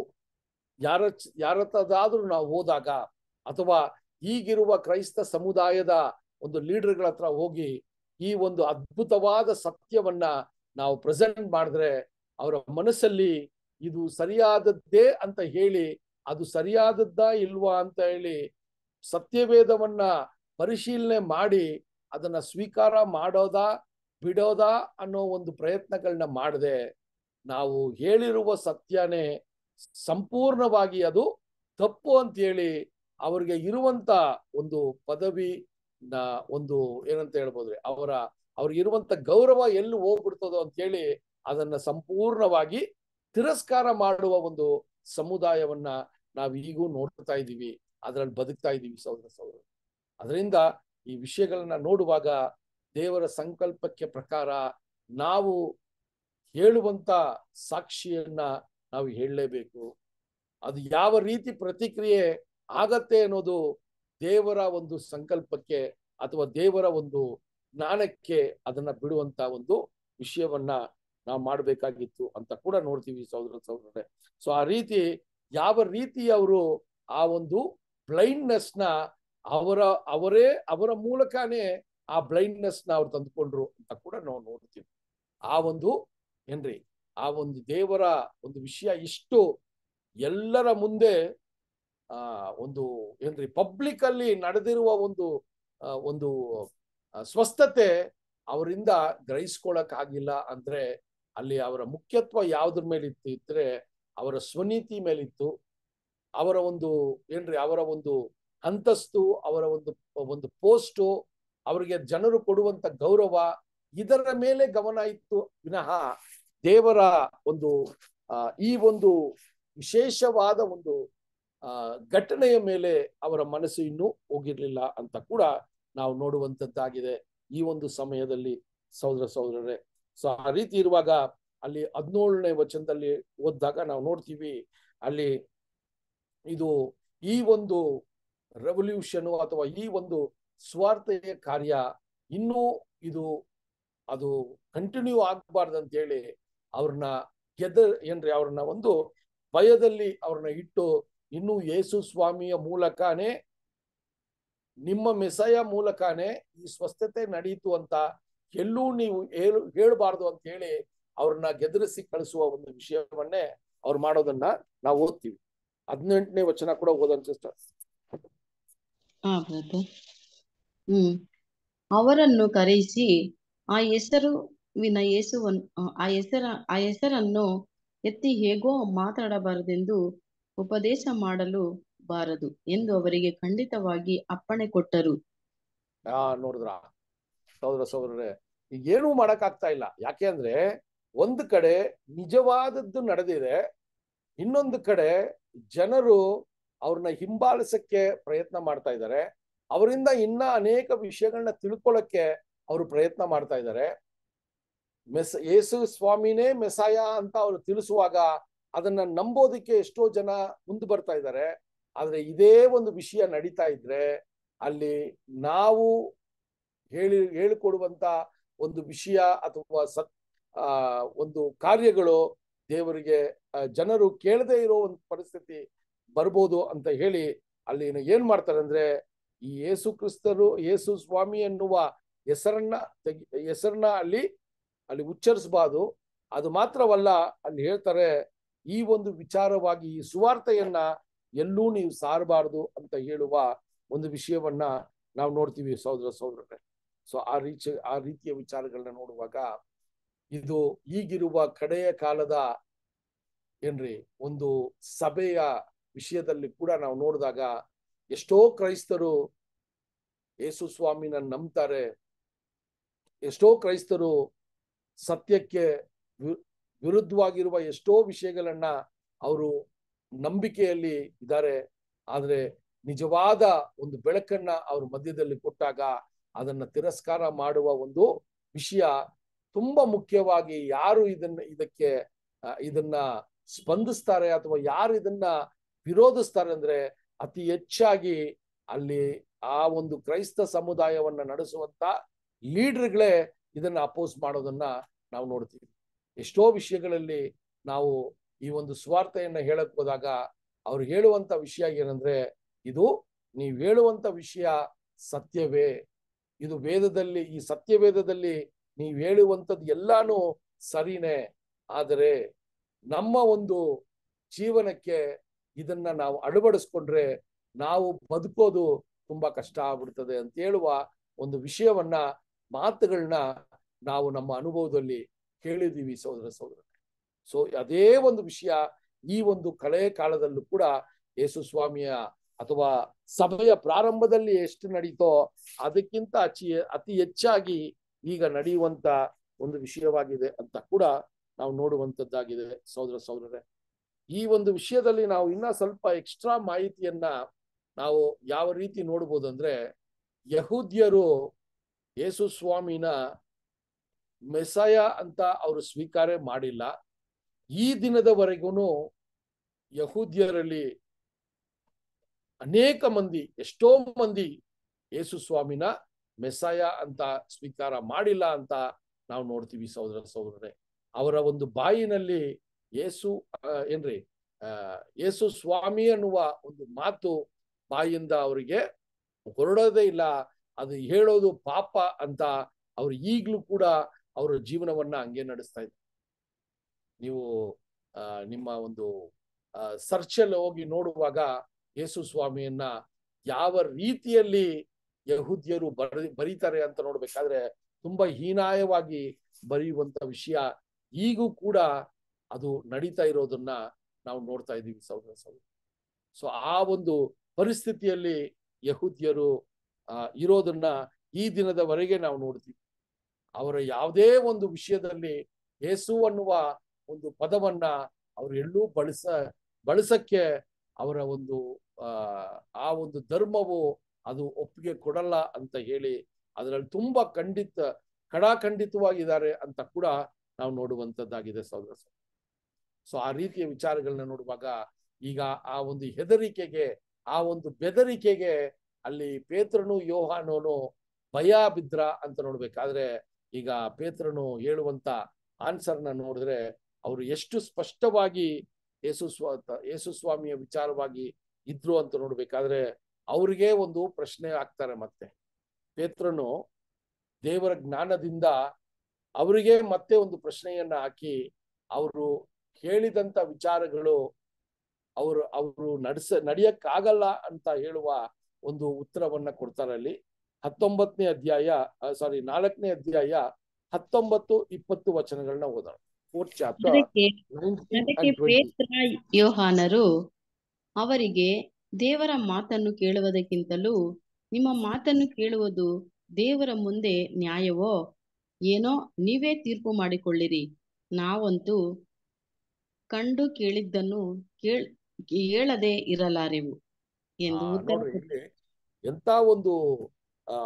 ಯಾರ ಯಾರತ್ತದಾದ್ರೂ ನಾವು ಹೋದಾಗ ಅಥವಾ ಈಗಿರುವ ಕ್ರೈಸ್ತ ಸಮುದಾಯದ ಒಂದು ಲೀಡರ್ಗಳ ಹತ್ರ ಹೋಗಿ ಈ ಒಂದು ಅದ್ಭುತವಾದ ಸತ್ಯವನ್ನ ನಾವು ಪ್ರೆಸೆಂಟ್ ಮಾಡಿದ್ರೆ ಅವರ ಮನಸ್ಸಲ್ಲಿ ಇದು ಸರಿಯಾದದ್ದೇ ಅಂತ ಹೇಳಿ ಅದು ಸರಿಯಾದದ್ದ ಇಲ್ವಾ ಅಂತ ಹೇಳಿ ಸತ್ಯವೇದವನ್ನ ಪರಿಶೀಲನೆ ಮಾಡಿ ಅದನ್ನ ಸ್ವೀಕಾರ ಮಾಡೋದಾ ಬಿಡೋದಾ ಅನ್ನೋ ಒಂದು ಪ್ರಯತ್ನಗಳನ್ನ ಮಾಡದೆ ನಾವು ಹೇಳಿರುವ ಸತ್ಯನೇ ಸಂಪೂರ್ಣವಾಗಿ ಅದು ತಪ್ಪು ಅಂತ ಹೇಳಿ ಅವರಿಗೆ ಇರುವಂತ ಒಂದು ಪದವಿ ಒಂದು ಏನಂತ ಹೇಳ್ಬೋದ್ರಿ ಅವರ ಅವ್ರಿಗೆ ಇರುವಂತ ಗೌರವ ಎಲ್ಲಿ ಹೋಗ್ಬಿಡ್ತದೋ ಅಂತ ಹೇಳಿ ಅದನ್ನ ಸಂಪೂರ್ಣವಾಗಿ ತಿರಸ್ಕಾರ ಮಾಡುವ ಒಂದು ಸಮುದಾಯವನ್ನ ನಾವು ಈಗೂ ನೋಡ್ತಾ ಇದ್ದೀವಿ ಅದರಲ್ಲಿ ಬದುಕ್ತಾ ಇದ್ದೀವಿ ಸಹೋದರ ಸಹೋದರ ಅದರಿಂದ ಈ ವಿಷಯಗಳನ್ನ ನೋಡುವಾಗ ದೇವರ ಸಂಕಲ್ಪಕ್ಕೆ ಪ್ರಕಾರ ನಾವು ಹೇಳುವಂತ ಸಾಕ್ಷಿಯನ್ನ ನಾವು ಹೇಳಲೇಬೇಕು ಅದು ಯಾವ ರೀತಿ ಪ್ರತಿಕ್ರಿಯೆ ಆಗತ್ತೆ ಅನ್ನೋದು ದೇವರ ಒಂದು ಸಂಕಲ್ಪಕ್ಕೆ ಅಥವಾ ದೇವರ ಒಂದು ಜ್ಞಾನಕ್ಕೆ ಅದನ್ನ ಬಿಡುವಂತ ಒಂದು ವಿಷಯವನ್ನ ನಾವು ಮಾಡಬೇಕಾಗಿತ್ತು ಅಂತ ಕೂಡ ನೋಡ್ತೀವಿ ಸಹೋದರ ಸಹೋದರ ಸೊ ಆ ರೀತಿ ಯಾವ ರೀತಿ ಅವರು ಆ ಒಂದು ಬ್ಲೈಂಡ್ನೆಸ್ನ ನ ಅವರ ಅವರೇ ಅವರ ಮೂಲಕನೇ ಆ ಬ್ಲೈಂಡ್ನೆಸ್ನ ನ ಅವ್ರು ತಂದುಕೊಂಡ್ರು ಅಂತ ಕೂಡ ನಾವು ನೋಡ್ತೀವಿ ಆ ಒಂದು ಏನ್ರಿ ಆ ಒಂದು ದೇವರ ಒಂದು ವಿಷಯ ಇಷ್ಟು ಎಲ್ಲರ ಮುಂದೆ ಆ ಒಂದು ಏನ್ರಿ ಪಬ್ಲಿಕ್ ಅಲ್ಲಿ ನಡೆದಿರುವ ಒಂದು ಒಂದು ಸ್ವಸ್ಥತೆ ಅವರಿಂದ ಗ್ರಹಿಸ್ಕೊಳಕ್ ಆಗಿಲ್ಲ ಅಂದ್ರೆ ಅಲ್ಲಿ ಅವರ ಮುಖ್ಯತ್ವ ಯಾವ್ದ್ರ ಮೇಲಿತ್ತು ಇದ್ರೆ ಅವರ ಸ್ವನೀತಿ ಮೇಲಿತ್ತು ಅವರ ಒಂದು ಏನ್ರಿ ಅವರ ಒಂದು ಅಂತಸ್ತು ಅವರ ಒಂದು ಒಂದು ಪೋಸ್ಟು ಅವರಿಗೆ ಜನರು ಕೊಡುವಂತ ಗೌರವ ಇದರ ಮೇಲೆ ಗಮನ ಇತ್ತು ವಿನಃ ದೇವರ ಒಂದು ಈ ಒಂದು ವಿಶೇಷವಾದ ಒಂದು ಘಟನೆಯ ಮೇಲೆ ಅವರ ಮನಸ್ಸು ಇನ್ನೂ ಹೋಗಿರ್ಲಿಲ್ಲ ಅಂತ ಕೂಡ ನಾವು ನೋಡುವಂತದ್ದಾಗಿದೆ ಈ ಒಂದು ಸಮಯದಲ್ಲಿ ಸಹೋದರ ಸಹೋದರರೇ ಸೊ ಆ ರೀತಿ ಇರುವಾಗ ಅಲ್ಲಿ ಹದಿನೇಳನೇ ವಚನದಲ್ಲಿ ಓದಿದಾಗ ನಾವು ನೋಡ್ತೀವಿ ಅಲ್ಲಿ ಇದು ಈ ಒಂದು ರೆವಲ್ಯೂಷನ್ ಅಥವಾ ಈ ಒಂದು ಸ್ವಾರ್ಥೆಯ ಕಾರ್ಯ ಇನ್ನೂ ಇದು ಅದು ಕಂಟಿನ್ಯೂ ಆಗಬಾರ್ದು ಅಂತ ಹೇಳಿ ಅವ್ರನ್ನ ಗೆದ ಏನ್ರಿ ಅವ್ರನ್ನ ಒಂದು ಭಯದಲ್ಲಿ ಅವ್ರನ್ನ ಇಟ್ಟು ಇನ್ನು ಯೇಸು ಸ್ವಾಮಿಯ ಮೂಲಕನೇ ನಿಮ್ಮ ಮೆಸಯ ಮೂಲಕನೇ ಈ ಸ್ವಸ್ಥತೆ ನಡೆಯಿತು ಅಂತ ಎಲ್ಲೂ ನೀವು ಹೇಳು ಹೇಳಬಾರ್ದು ಅಂತ ಹೇಳಿ ಅವ್ರನ್ನ ಗೆದರಿಸಿ ಕಳಿಸುವ ಒಂದು ವಿಷಯವನ್ನೇ ಅವ್ರು ಮಾಡೋದನ್ನ ನಾವು ಓದ್ತೀವಿ ಹದಿನೆಂಟನೇ ವಚನ ಕೂಡ ಓದೋಣ ಸಿಸ್ಟರ್ ಹ್ಮ್ ಅವರನ್ನು ಕರೆಯಿಸಿ ಆ ಹೆಸರು ವಿನ ಯೇಸುವನ್ನು ಆ ಹೆಸರ ಆ ಹೆಸರನ್ನು ಎತ್ತಿ ಹೇಗೋ ಮಾತಾಡಬಾರದೆಂದು ಉಪದೇಶ ಮಾಡಲು ಬಾರದು ಎಂದು ಅವರಿಗೆ ಖಂಡಿತವಾಗಿ ಅಪ್ಪಣೆ ಕೊಟ್ಟರು ಆ ನೋಡಿದ್ರ ಸೌದ್ರ ಸಹೋದರರೇ ಏನೂ ಮಾಡಕ್ ಆಗ್ತಾ ಇಲ್ಲ ಯಾಕೆ ಅಂದ್ರೆ ಒಂದು ಕಡೆ ನಿಜವಾದದ್ದು ನಡೆದಿದೆ ಇನ್ನೊಂದು ಕಡೆ ಜನರು ಅವ್ರನ್ನ ಹಿಂಬಾಲಿಸಕ್ಕೆ ಪ್ರಯತ್ನ ಮಾಡ್ತಾ ಇದ್ದಾರೆ ಅವರಿಂದ ಇನ್ನ ಅನೇಕ ವಿಷಯಗಳನ್ನ ತಿಳ್ಕೊಳ್ಳಕ್ಕೆ ಅವರು ಪ್ರಯತ್ನ ಮಾಡ್ತಾ ಇದ್ದಾರೆ ಮೆಸ್ ಯೇಸು ಸ್ವಾಮಿನೇ ಮೆಸಾಯ ಅಂತ ಅವರು ತಿಳಿಸುವಾಗ ಅದನ್ನ ನಂಬೋದಕ್ಕೆ ಎಷ್ಟೋ ಜನ ಮುಂದೆ ಬರ್ತಾ ಇದ್ದಾರೆ ಆದ್ರೆ ಇದೇ ಒಂದು ವಿಷಯ ನಡೀತಾ ಇದ್ರೆ ಅಲ್ಲಿ ನಾವು ಹೇಳಿ ಹೇಳಿಕೊಡುವಂತ ಒಂದು ವಿಷಯ ಅಥವಾ ಸತ್ ಒಂದು ಕಾರ್ಯಗಳು ದೇವರಿಗೆ ಜನರು ಕೇಳದೇ ಇರೋ ಒಂದು ಪರಿಸ್ಥಿತಿ ಬರ್ಬೋದು ಅಂತ ಹೇಳಿ ಅಲ್ಲಿ ಏನ್ ಮಾಡ್ತಾರೆ ಅಂದ್ರೆ ಈ ಯೇಸು ಕ್ರಿಸ್ತರು ಯೇಸು ಸ್ವಾಮಿ ಎನ್ನುವ ಹೆಸರನ್ನ ತೆಗಿ ಹೆಸರನ್ನ ಅಲ್ಲಿ ಅಲ್ಲಿ ಉಚ್ಚರಿಸಬಾರ್ದು ಅದು ಮಾತ್ರವಲ್ಲ ಅಲ್ಲಿ ಹೇಳ್ತಾರೆ ಈ ಒಂದು ವಿಚಾರವಾಗಿ ಈ ಸುವಾರ್ತೆಯನ್ನ ಎಲ್ಲೂ ನೀವು ಸಾರಬಾರದು ಅಂತ ಹೇಳುವ ಒಂದು ವಿಷಯವನ್ನ ನಾವು ನೋಡ್ತೀವಿ ಸಹೋದರ ಸಹೋದರರೇ ಸೊ ಆ ರೀತಿ ಆ ರೀತಿಯ ವಿಚಾರಗಳನ್ನ ನೋಡುವಾಗ ಇದು ಈಗಿರುವ ಕಡೆಯ ಕಾಲದ ಏನ್ರಿ ಒಂದು ಸಭೆಯ ವಿಷಯದಲ್ಲಿ ಕೂಡ ನಾವು ನೋಡಿದಾಗ ಎಷ್ಟೋ ಕ್ರೈಸ್ತರು ಯೇಸು ಸ್ವಾಮಿನ ನಂಬ್ತಾರೆ ಎಷ್ಟೋ ಕ್ರೈಸ್ತರು ಸತ್ಯಕ್ಕೆ ವಿರುದ್ಧವಾಗಿರುವ ಎಷ್ಟೋ ವಿಷಯಗಳನ್ನ ಅವರು ನಂಬಿಕೆಯಲ್ಲಿ ಇದ್ದಾರೆ ಆದರೆ ನಿಜವಾದ ಒಂದು ಬೆಳಕನ್ನ ಅವ್ರ ಮಧ್ಯದಲ್ಲಿ ಕೊಟ್ಟಾಗ ಅದನ್ನ ತಿರಸ್ಕಾರ ಮಾಡುವ ಒಂದು ವಿಷಯ ತುಂಬಾ ಮುಖ್ಯವಾಗಿ ಯಾರು ಇದನ್ನ ಇದಕ್ಕೆ ಇದನ್ನ ಸ್ಪಂದಿಸ್ತಾರೆ ಅಥವಾ ಯಾರು ಇದನ್ನ ವಿರೋಧಿಸ್ತಾರೆ ಅಂದ್ರೆ ಅತಿ ಹೆಚ್ಚಾಗಿ ಅಲ್ಲಿ ಆ ಒಂದು ಕ್ರೈಸ್ತ ಸಮುದಾಯವನ್ನ ನಡೆಸುವಂತ ಲೀಡರ್ಗಳೇ ಇದನ್ನ ಅಪೋಸ್ ಮಾಡೋದನ್ನ ನಾವು ನೋಡ್ತೀವಿ ಎಷ್ಟೋ ವಿಷಯಗಳಲ್ಲಿ ನಾವು ಈ ಒಂದು ಸ್ವಾರ್ಥೆಯನ್ನ ಹೇಳಕ್ ಹೋದಾಗ ಅವ್ರು ಹೇಳುವಂತ ವಿಷಯ ಏನಂದ್ರೆ ಇದು ನೀವು ಹೇಳುವಂತ ವಿಷಯ ಸತ್ಯವೇ ಇದು ವೇದದಲ್ಲಿ ಈ ಸತ್ಯ ವೇದದಲ್ಲಿ ನೀವು ಹೇಳುವಂಥದ್ದು ಎಲ್ಲಾನು ಸರಿನೇ ಆದರೆ ನಮ್ಮ ಒಂದು ಜೀವನಕ್ಕೆ ಇದನ್ನ ನಾವು ಅಳವಡಿಸ್ಕೊಂಡ್ರೆ ನಾವು ಬದುಕೋದು ತುಂಬಾ ಕಷ್ಟ ಆಗ್ಬಿಡ್ತದೆ ಅಂತ ಹೇಳುವ ಒಂದು ವಿಷಯವನ್ನ ಮಾತುಗಳನ್ನ ನಾವು ನಮ್ಮ ಅನುಭವದಲ್ಲಿ ಕೇಳಿದೀವಿ ಸಹೋದರ ಸಹೋದರ ಸೊ ಅದೇ ಒಂದು ವಿಷಯ ಈ ಒಂದು ಕಳೆ ಕಾಲದಲ್ಲೂ ಕೂಡ ಯೇಸು ಸ್ವಾಮಿಯ ಅಥವಾ ಸಭೆಯ ಪ್ರಾರಂಭದಲ್ಲಿ ಎಷ್ಟು ನಡೀತೋ ಅದಕ್ಕಿಂತ ಅತಿ ಅತಿ ಹೆಚ್ಚಾಗಿ ಈಗ ನಡೆಯುವಂತ ಒಂದು ವಿಷಯವಾಗಿದೆ ಅಂತ ಕೂಡ ನಾವು ನೋಡುವಂತದ್ದಾಗಿದೆ ಸಹೋದರ ಸಹೋದರೇ ಈ ಒಂದು ವಿಷಯದಲ್ಲಿ ನಾವು ಇನ್ನ ಸ್ವಲ್ಪ ಎಕ್ಸ್ಟ್ರಾ ಮಾಹಿತಿಯನ್ನ ನಾವು ಯಾವ ರೀತಿ ನೋಡ್ಬೋದು ಅಂದ್ರೆ ಯಹೂದ್ಯರು ಯೇಸು ಸ್ವಾಮಿನ ಮೆಸಾಯ ಅಂತ ಅವರು ಸ್ವೀಕಾರ ಮಾಡಿಲ್ಲ ಈ ದಿನದವರೆಗೂ ಯಹೂದ್ಯರಲ್ಲಿ ಅನೇಕ ಮಂದಿ ಎಷ್ಟೋ ಮಂದಿ ಯೇಸು ಸ್ವಾಮಿನ ಮೆಸಾಯ ಅಂತ ಸ್ವೀಕಾರ ಮಾಡಿಲ್ಲ ಅಂತ ನಾವು ನೋಡ್ತೀವಿ ಸಹೋದರ ಸಹೋದರರೇ ಅವರ ಒಂದು ಬಾಯಿನಲ್ಲಿ ಯೇಸು ಏನ್ರಿ ಯೇಸು ಸ್ವಾಮಿ ಅನ್ನುವ ಒಂದು ಮಾತು ಬಾಯಿಂದ ಅವರಿಗೆ ಹೊರಡೋದೇ ಇಲ್ಲ ಅದು ಹೇಳೋದು ಪಾಪ ಅಂತ ಅವ್ರು ಈಗಲೂ ಕೂಡ ಅವರ ಜೀವನವನ್ನ ಹಂಗೆ ನಡೆಸ್ತಾ ಇದ್ರು ನೀವು ನಿಮ್ಮ ಒಂದು ಅಲ್ಲಿ ಹೋಗಿ ನೋಡುವಾಗ ಯೇಸು ಸ್ವಾಮಿಯನ್ನ ಯಾವ ರೀತಿಯಲ್ಲಿ ಯಹೂದ್ಯರು ಬರ ಬರೀತಾರೆ ಅಂತ ನೋಡ್ಬೇಕಾದ್ರೆ ತುಂಬಾ ಹೀನಾಯವಾಗಿ ಬರೆಯುವಂತ ವಿಷಯ ಈಗೂ ಕೂಡ ಅದು ನಡೀತಾ ಇರೋದನ್ನ ನಾವು ನೋಡ್ತಾ ಇದ್ದೀವಿ ಸೌಧ ಸೌಧ ಸೊ ಆ ಒಂದು ಪರಿಸ್ಥಿತಿಯಲ್ಲಿ ಯಹೂದ್ಯರು ಇರೋದನ್ನ ಈ ದಿನದವರೆಗೆ ನಾವು ನೋಡ್ತೀವಿ ಅವರ ಯಾವುದೇ ಒಂದು ವಿಷಯದಲ್ಲಿ ಏಸುವನ್ನುವ ಅನ್ನುವ ಒಂದು ಪದವನ್ನ ಅವರು ಎಲ್ಲೂ ಬಳಸ ಬಳಸಕ್ಕೆ ಅವರ ಒಂದು ಆ ಒಂದು ಧರ್ಮವು ಅದು ಒಪ್ಪಿಗೆ ಕೊಡಲ್ಲ ಅಂತ ಹೇಳಿ ಅದರಲ್ಲಿ ತುಂಬಾ ಖಂಡಿತ ಕಡಾಖಂಡಿತವಾಗಿದ್ದಾರೆ ಅಂತ ಕೂಡ ನಾವು ನೋಡುವಂಥದ್ದಾಗಿದೆ ಸಹೋದರ ಸೊ ಆ ರೀತಿಯ ವಿಚಾರಗಳನ್ನ ನೋಡುವಾಗ ಈಗ ಆ ಒಂದು ಹೆದರಿಕೆಗೆ ಆ ಒಂದು ಬೆದರಿಕೆಗೆ ಅಲ್ಲಿ ಪೇತ್ರನು ಯೋಹಾನೋನು ಭಯ ಬಿದ್ರ ಅಂತ ನೋಡ್ಬೇಕಾದ್ರೆ ಈಗ ಪೇತ್ರನು ಹೇಳುವಂತ ಆನ್ಸರ್ನ ನೋಡಿದ್ರೆ ಅವರು ಎಷ್ಟು ಸ್ಪಷ್ಟವಾಗಿ ಯೇಸು ಸ್ವಾತ ಯೇಸು ಸ್ವಾಮಿಯ ವಿಚಾರವಾಗಿ ಇದ್ರು ಅಂತ ನೋಡ್ಬೇಕಾದ್ರೆ ಅವ್ರಿಗೆ ಒಂದು ಪ್ರಶ್ನೆ ಆಗ್ತಾರೆ ಮತ್ತೆ ಪೇತ್ರನು ದೇವರ ಜ್ಞಾನದಿಂದ ಅವರಿಗೆ ಮತ್ತೆ ಒಂದು ಪ್ರಶ್ನೆಯನ್ನ ಹಾಕಿ ಅವರು ಹೇಳಿದಂತ ವಿಚಾರಗಳು ಅವರು ಅವರು ನಡೆಸ ನಡೆಯಕ್ಕಾಗಲ್ಲ ಅಂತ ಹೇಳುವ ಒಂದು ಉತ್ತರವನ್ನ ಕೊಡ್ತಾರೆ ಅಲ್ಲಿ ಹತ್ತೊಂಬತ್ತನೇ ಅಧ್ಯಾಯ ಸಾರಿ ನಾಲ್ಕನೇ ಅಧ್ಯಾಯ ಹತ್ತೊಂಬತ್ತು ಇಪ್ಪತ್ತು ವಚನಗಳನ್ನ ಓದೋಣ ಫೋರ್ತ್ ಚಾಪ್ಟರ್ ಯೋಹಾನರು ಅವರಿಗೆ ದೇವರ ಮಾತನ್ನು ಕೇಳುವುದಕ್ಕಿಂತಲೂ ನಿಮ್ಮ ಮಾತನ್ನು ಕೇಳುವುದು ದೇವರ ಮುಂದೆ ನ್ಯಾಯವೋ ಏನೋ ನೀವೇ ತೀರ್ಪು ಮಾಡಿಕೊಳ್ಳಿರಿ ನಾವಂತೂ ಕಂಡು ಕೇಳಿದ್ದನ್ನು ಕೇಳ್ ಇರಲಾರೆವು ಎಂದು ಎಂತ ಒಂದು ಆ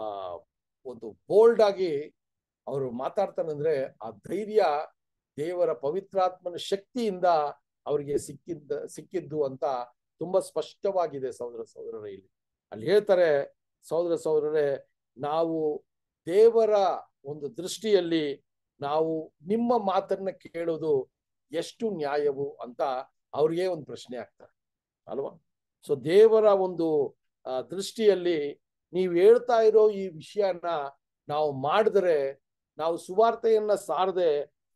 ಒಂದು ಬೋಲ್ಡ್ ಆಗಿ ಅವರು ಮಾತಾಡ್ತಾನಂದ್ರೆ ಆ ಧೈರ್ಯ ದೇವರ ಪವಿತ್ರಾತ್ಮನ ಶಕ್ತಿಯಿಂದ ಅವರಿಗೆ ಸಿಕ್ಕಿದ್ದ ಸಿಕ್ಕಿದ್ದು ಅಂತ ತುಂಬಾ ಸ್ಪಷ್ಟವಾಗಿದೆ ಸಹೋದರ ಸಹೋದರರ ಇಲ್ಲಿ ಅಲ್ಲಿ ಹೇಳ್ತಾರೆ ಸಹೋದರ ಸಹೋದರರೇ ನಾವು ದೇವರ ಒಂದು ದೃಷ್ಟಿಯಲ್ಲಿ ನಾವು ನಿಮ್ಮ ಮಾತನ್ನ ಕೇಳೋದು ಎಷ್ಟು ನ್ಯಾಯವು ಅಂತ ಅವ್ರಿಗೆ ಒಂದು ಪ್ರಶ್ನೆ ಆಗ್ತಾರೆ ಅಲ್ವಾ ಸೊ ದೇವರ ಒಂದು ದೃಷ್ಟಿಯಲ್ಲಿ ನೀವು ಹೇಳ್ತಾ ಇರೋ ಈ ವಿಷಯನ ನಾವು ಮಾಡಿದ್ರೆ ನಾವು ಸುವಾರ್ತೆಯನ್ನ ಸಾರದೆ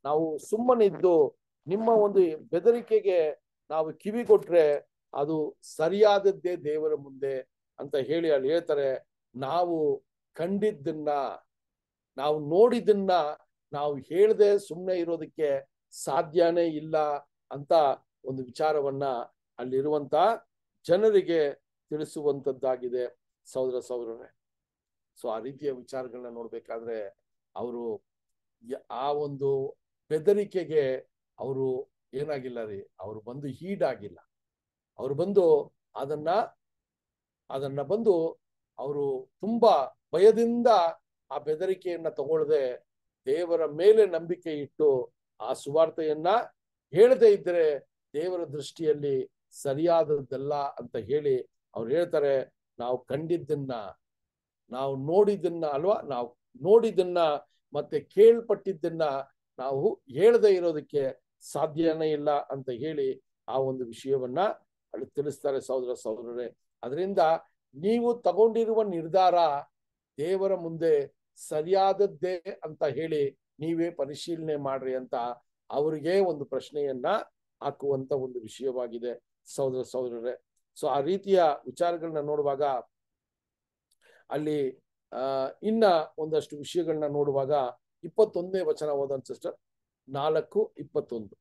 ನಾವು ಸುಮ್ಮನಿದ್ದು ನಿಮ್ಮ ಒಂದು ಬೆದರಿಕೆಗೆ ನಾವು ಕಿವಿ ಕೊಟ್ರೆ ಅದು ಸರಿಯಾದದ್ದೇ ದೇವರ ಮುಂದೆ ಅಂತ ಹೇಳಿ ಅಲ್ಲಿ ಹೇಳ್ತಾರೆ ನಾವು ಕಂಡಿದ್ದನ್ನ ನಾವು ನೋಡಿದ್ದನ್ನ ನಾವು ಹೇಳದೆ ಸುಮ್ಮನೆ ಇರೋದಕ್ಕೆ ಸಾಧ್ಯನೇ ಇಲ್ಲ ಅಂತ ಒಂದು ವಿಚಾರವನ್ನ ಅಲ್ಲಿರುವಂತ ಜನರಿಗೆ ತಿಳಿಸುವಂತದ್ದಾಗಿದೆ ಸಹೋದರ ಸಹೋದರರೇ ಸೊ ಆ ರೀತಿಯ ವಿಚಾರಗಳನ್ನ ನೋಡ್ಬೇಕಾದ್ರೆ ಅವರು ಆ ಒಂದು ಬೆದರಿಕೆಗೆ ಅವರು ಏನಾಗಿಲ್ಲ ರೀ ಅವರು ಬಂದು ಹೀಡ್ ಆಗಿಲ್ಲ ಅವರು ಬಂದು ಅದನ್ನ ಅದನ್ನ ಬಂದು ಅವರು ತುಂಬಾ ಭಯದಿಂದ ಆ ಬೆದರಿಕೆಯನ್ನ ತಗೊಳ್ಳದೆ ದೇವರ ಮೇಲೆ ನಂಬಿಕೆ ಇಟ್ಟು ಆ ಸುವಾರ್ತೆಯನ್ನ ಹೇಳದೆ ಇದ್ರೆ ದೇವರ ದೃಷ್ಟಿಯಲ್ಲಿ ಸರಿಯಾದದ್ದಲ್ಲ ಅಂತ ಹೇಳಿ ಅವ್ರು ಹೇಳ್ತಾರೆ ನಾವು ಕಂಡಿದ್ದನ್ನ ನಾವು ನೋಡಿದನ್ನ ಅಲ್ವಾ ನಾವು ನೋಡಿದ್ದನ್ನ ಮತ್ತೆ ಕೇಳ್ಪಟ್ಟಿದ್ದನ್ನ ನಾವು ಹೇಳದೆ ಇರೋದಕ್ಕೆ ಸಾಧ್ಯನೇ ಇಲ್ಲ ಅಂತ ಹೇಳಿ ಆ ಒಂದು ವಿಷಯವನ್ನ ಅಲ್ಲಿ ತಿಳಿಸ್ತಾರೆ ಸಹೋದರ ಸಹೋದರರೇ ಅದರಿಂದ ನೀವು ತಗೊಂಡಿರುವ ನಿರ್ಧಾರ ದೇವರ ಮುಂದೆ ಸರಿಯಾದದ್ದೇ ಅಂತ ಹೇಳಿ ನೀವೇ ಪರಿಶೀಲನೆ ಮಾಡ್ರಿ ಅಂತ ಅವರಿಗೆ ಒಂದು ಪ್ರಶ್ನೆಯನ್ನ ಹಾಕುವಂತ ಒಂದು ವಿಷಯವಾಗಿದೆ ಸಹೋದರ ಸಹೋದರರೇ ಸೊ ಆ ರೀತಿಯ ವಿಚಾರಗಳನ್ನ ನೋಡುವಾಗ ಅಲ್ಲಿ ಇನ್ನ ಒಂದಷ್ಟು ವಿಷಯಗಳನ್ನ ನೋಡುವಾಗ ಇಪ್ಪತ್ತೊಂದನೇ ವಚನ ಓದನ್ ಸಿಸ್ಟರ್ ನಾಲ್ಕು ಇಪ್ಪತ್ತೊಂದು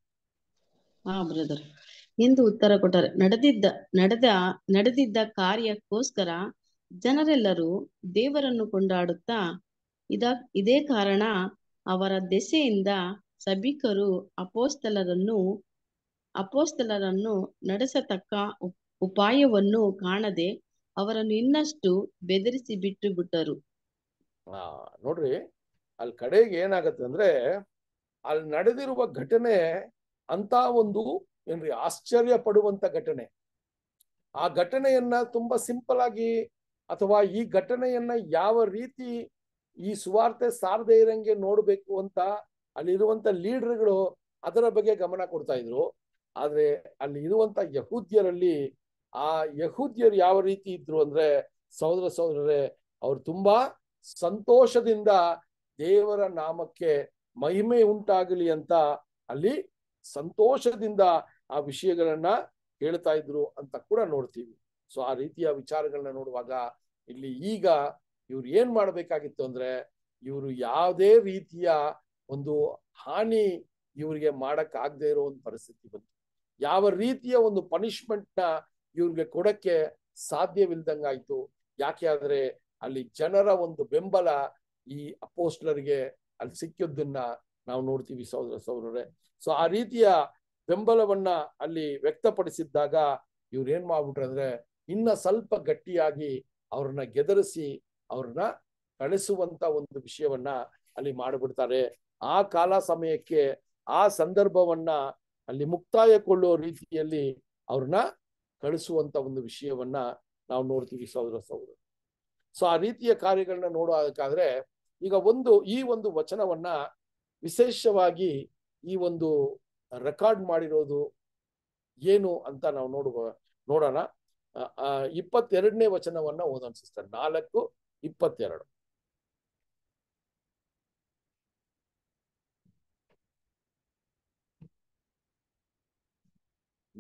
ಬ್ರದರ್ ಎಂದು ಉತ್ತರ ಕೊಟ್ಟರೆ ನಡೆದಿದ್ದ ನಡೆದ ನಡೆದಿದ್ದ ಕಾರ್ಯಕ್ಕೋಸ್ಕರ ಜನರೆಲ್ಲರೂ ದೇವರನ್ನು ಕೊಂಡಾಡುತ್ತಾ ಇದ ಇದೇ ಕಾರಣ ಅವರ ದೆಸೆಯಿಂದ ಸಭಿಕರು ಅಪೋಸ್ತಲರನ್ನು ಅಪೋಸ್ತಲರನ್ನು ನಡೆಸತಕ್ಕ ಉಪಾಯವನ್ನು ಕಾಣದೆ ಅವರನ್ನು ಇನ್ನಷ್ಟು ಬೆದರಿಸಿ ಬಿಟ್ಟು ಬಿಟ್ಟರು ನೋಡ್ರಿ ಅಲ್ಲಿ ಕಡೆಗೆ ಏನಾಗತ್ತೆ ಅಂದ್ರೆ ಅಲ್ಲಿ ನಡೆದಿರುವ ಘಟನೆ ಅಂತ ಒಂದು ಏನ್ರಿ ಆಶ್ಚರ್ಯ ಪಡುವಂತ ಘಟನೆ ಆ ಘಟನೆಯನ್ನ ತುಂಬಾ ಸಿಂಪಲ್ ಆಗಿ ಅಥವಾ ಈ ಘಟನೆಯನ್ನ ಯಾವ ರೀತಿ ಈ ಸುವಾರ್ತೆ ಸಾರದೇ ಇರಂಗೆ ನೋಡಬೇಕು ಅಂತ ಅಲ್ಲಿರುವಂತ ಲೀಡರ್ಗಳು ಅದರ ಬಗ್ಗೆ ಗಮನ ಕೊಡ್ತಾ ಇದ್ರು ಆದ್ರೆ ಅಲ್ಲಿ ಇರುವಂತ ಯಹೂದ್ಯರಲ್ಲಿ ಆ ಯಹೂದ್ಯರು ಯಾವ ರೀತಿ ಇದ್ರು ಅಂದ್ರೆ ಸಹೋದರ ಸಹೋದರರೇ ಅವ್ರು ತುಂಬಾ ಸಂತೋಷದಿಂದ ದೇವರ ನಾಮಕ್ಕೆ ಮಹಿಮೆ ಉಂಟಾಗಲಿ ಅಂತ ಅಲ್ಲಿ ಸಂತೋಷದಿಂದ ಆ ವಿಷಯಗಳನ್ನ ಹೇಳ್ತಾ ಇದ್ರು ಅಂತ ಕೂಡ ನೋಡ್ತೀವಿ ಸೊ ಆ ರೀತಿಯ ವಿಚಾರಗಳನ್ನ ನೋಡುವಾಗ ಇಲ್ಲಿ ಈಗ ಇವ್ರು ಏನ್ ಮಾಡ್ಬೇಕಾಗಿತ್ತು ಅಂದ್ರೆ ಇವರು ಯಾವುದೇ ರೀತಿಯ ಒಂದು ಹಾನಿ ಇವರಿಗೆ ಮಾಡಕ್ ಆಗದೆ ಇರೋ ಒಂದು ಪರಿಸ್ಥಿತಿ ಬಂತು ಯಾವ ರೀತಿಯ ಒಂದು ಪನಿಷ್ಮೆಂಟ್ ಇವ್ರಿಗೆ ಕೊಡಕ್ಕೆ ಸಾಧ್ಯವಿಲ್ದಂಗಾಯ್ತು ಯಾಕೆ ಆದ್ರೆ ಅಲ್ಲಿ ಜನರ ಒಂದು ಬೆಂಬಲ ಈ ಅಪೋಸ್ಟ್ಲರ್ಗೆ ಅಲ್ಲಿ ಸಿಕ್ಕಿದ್ದನ್ನ ನಾವು ನೋಡ್ತೀವಿ ಸಹೋದರ ಸಹೋದರರೇ ಸೊ ಆ ರೀತಿಯ ಬೆಂಬಲವನ್ನ ಅಲ್ಲಿ ವ್ಯಕ್ತಪಡಿಸಿದ್ದಾಗ ಇವ್ರೇನ್ ಮಾಡ್ಬಿಟ್ರು ಅಂದ್ರೆ ಇನ್ನ ಸ್ವಲ್ಪ ಗಟ್ಟಿಯಾಗಿ ಅವ್ರನ್ನ ಗೆದರಿಸಿ ಅವ್ರನ್ನ ಕಳಿಸುವಂತ ಒಂದು ವಿಷಯವನ್ನ ಅಲ್ಲಿ ಮಾಡಿಬಿಡ್ತಾರೆ ಆ ಕಾಲ ಸಮಯಕ್ಕೆ ಆ ಸಂದರ್ಭವನ್ನ ಅಲ್ಲಿ ಮುಕ್ತಾಯಗೊಳ್ಳುವ ರೀತಿಯಲ್ಲಿ ಅವ್ರನ್ನ ಕಳಿಸುವಂತ ಒಂದು ವಿಷಯವನ್ನ ನಾವು ನೋಡ್ತೀವಿ ಸಹೋದರ ಸಹೋದರ ಸೊ ಆ ರೀತಿಯ ಕಾರ್ಯಗಳನ್ನ ನೋಡೋದಕ್ಕಾದ್ರೆ ಈಗ ಒಂದು ಈ ಒಂದು ವಚನವನ್ನ ವಿಶೇಷವಾಗಿ ಈ ಒಂದು ರೆಕಾರ್ಡ್ ಮಾಡಿರೋದು ಏನು ಅಂತ ನಾವು ನೋಡುವ ನೋಡೋಣ ಇಪ್ಪತ್ತೆರಡನೇ ವಚನವನ್ನ ಓದೋಣ ನಾಲ್ಕು ಇಪ್ಪತ್ತೆರಡು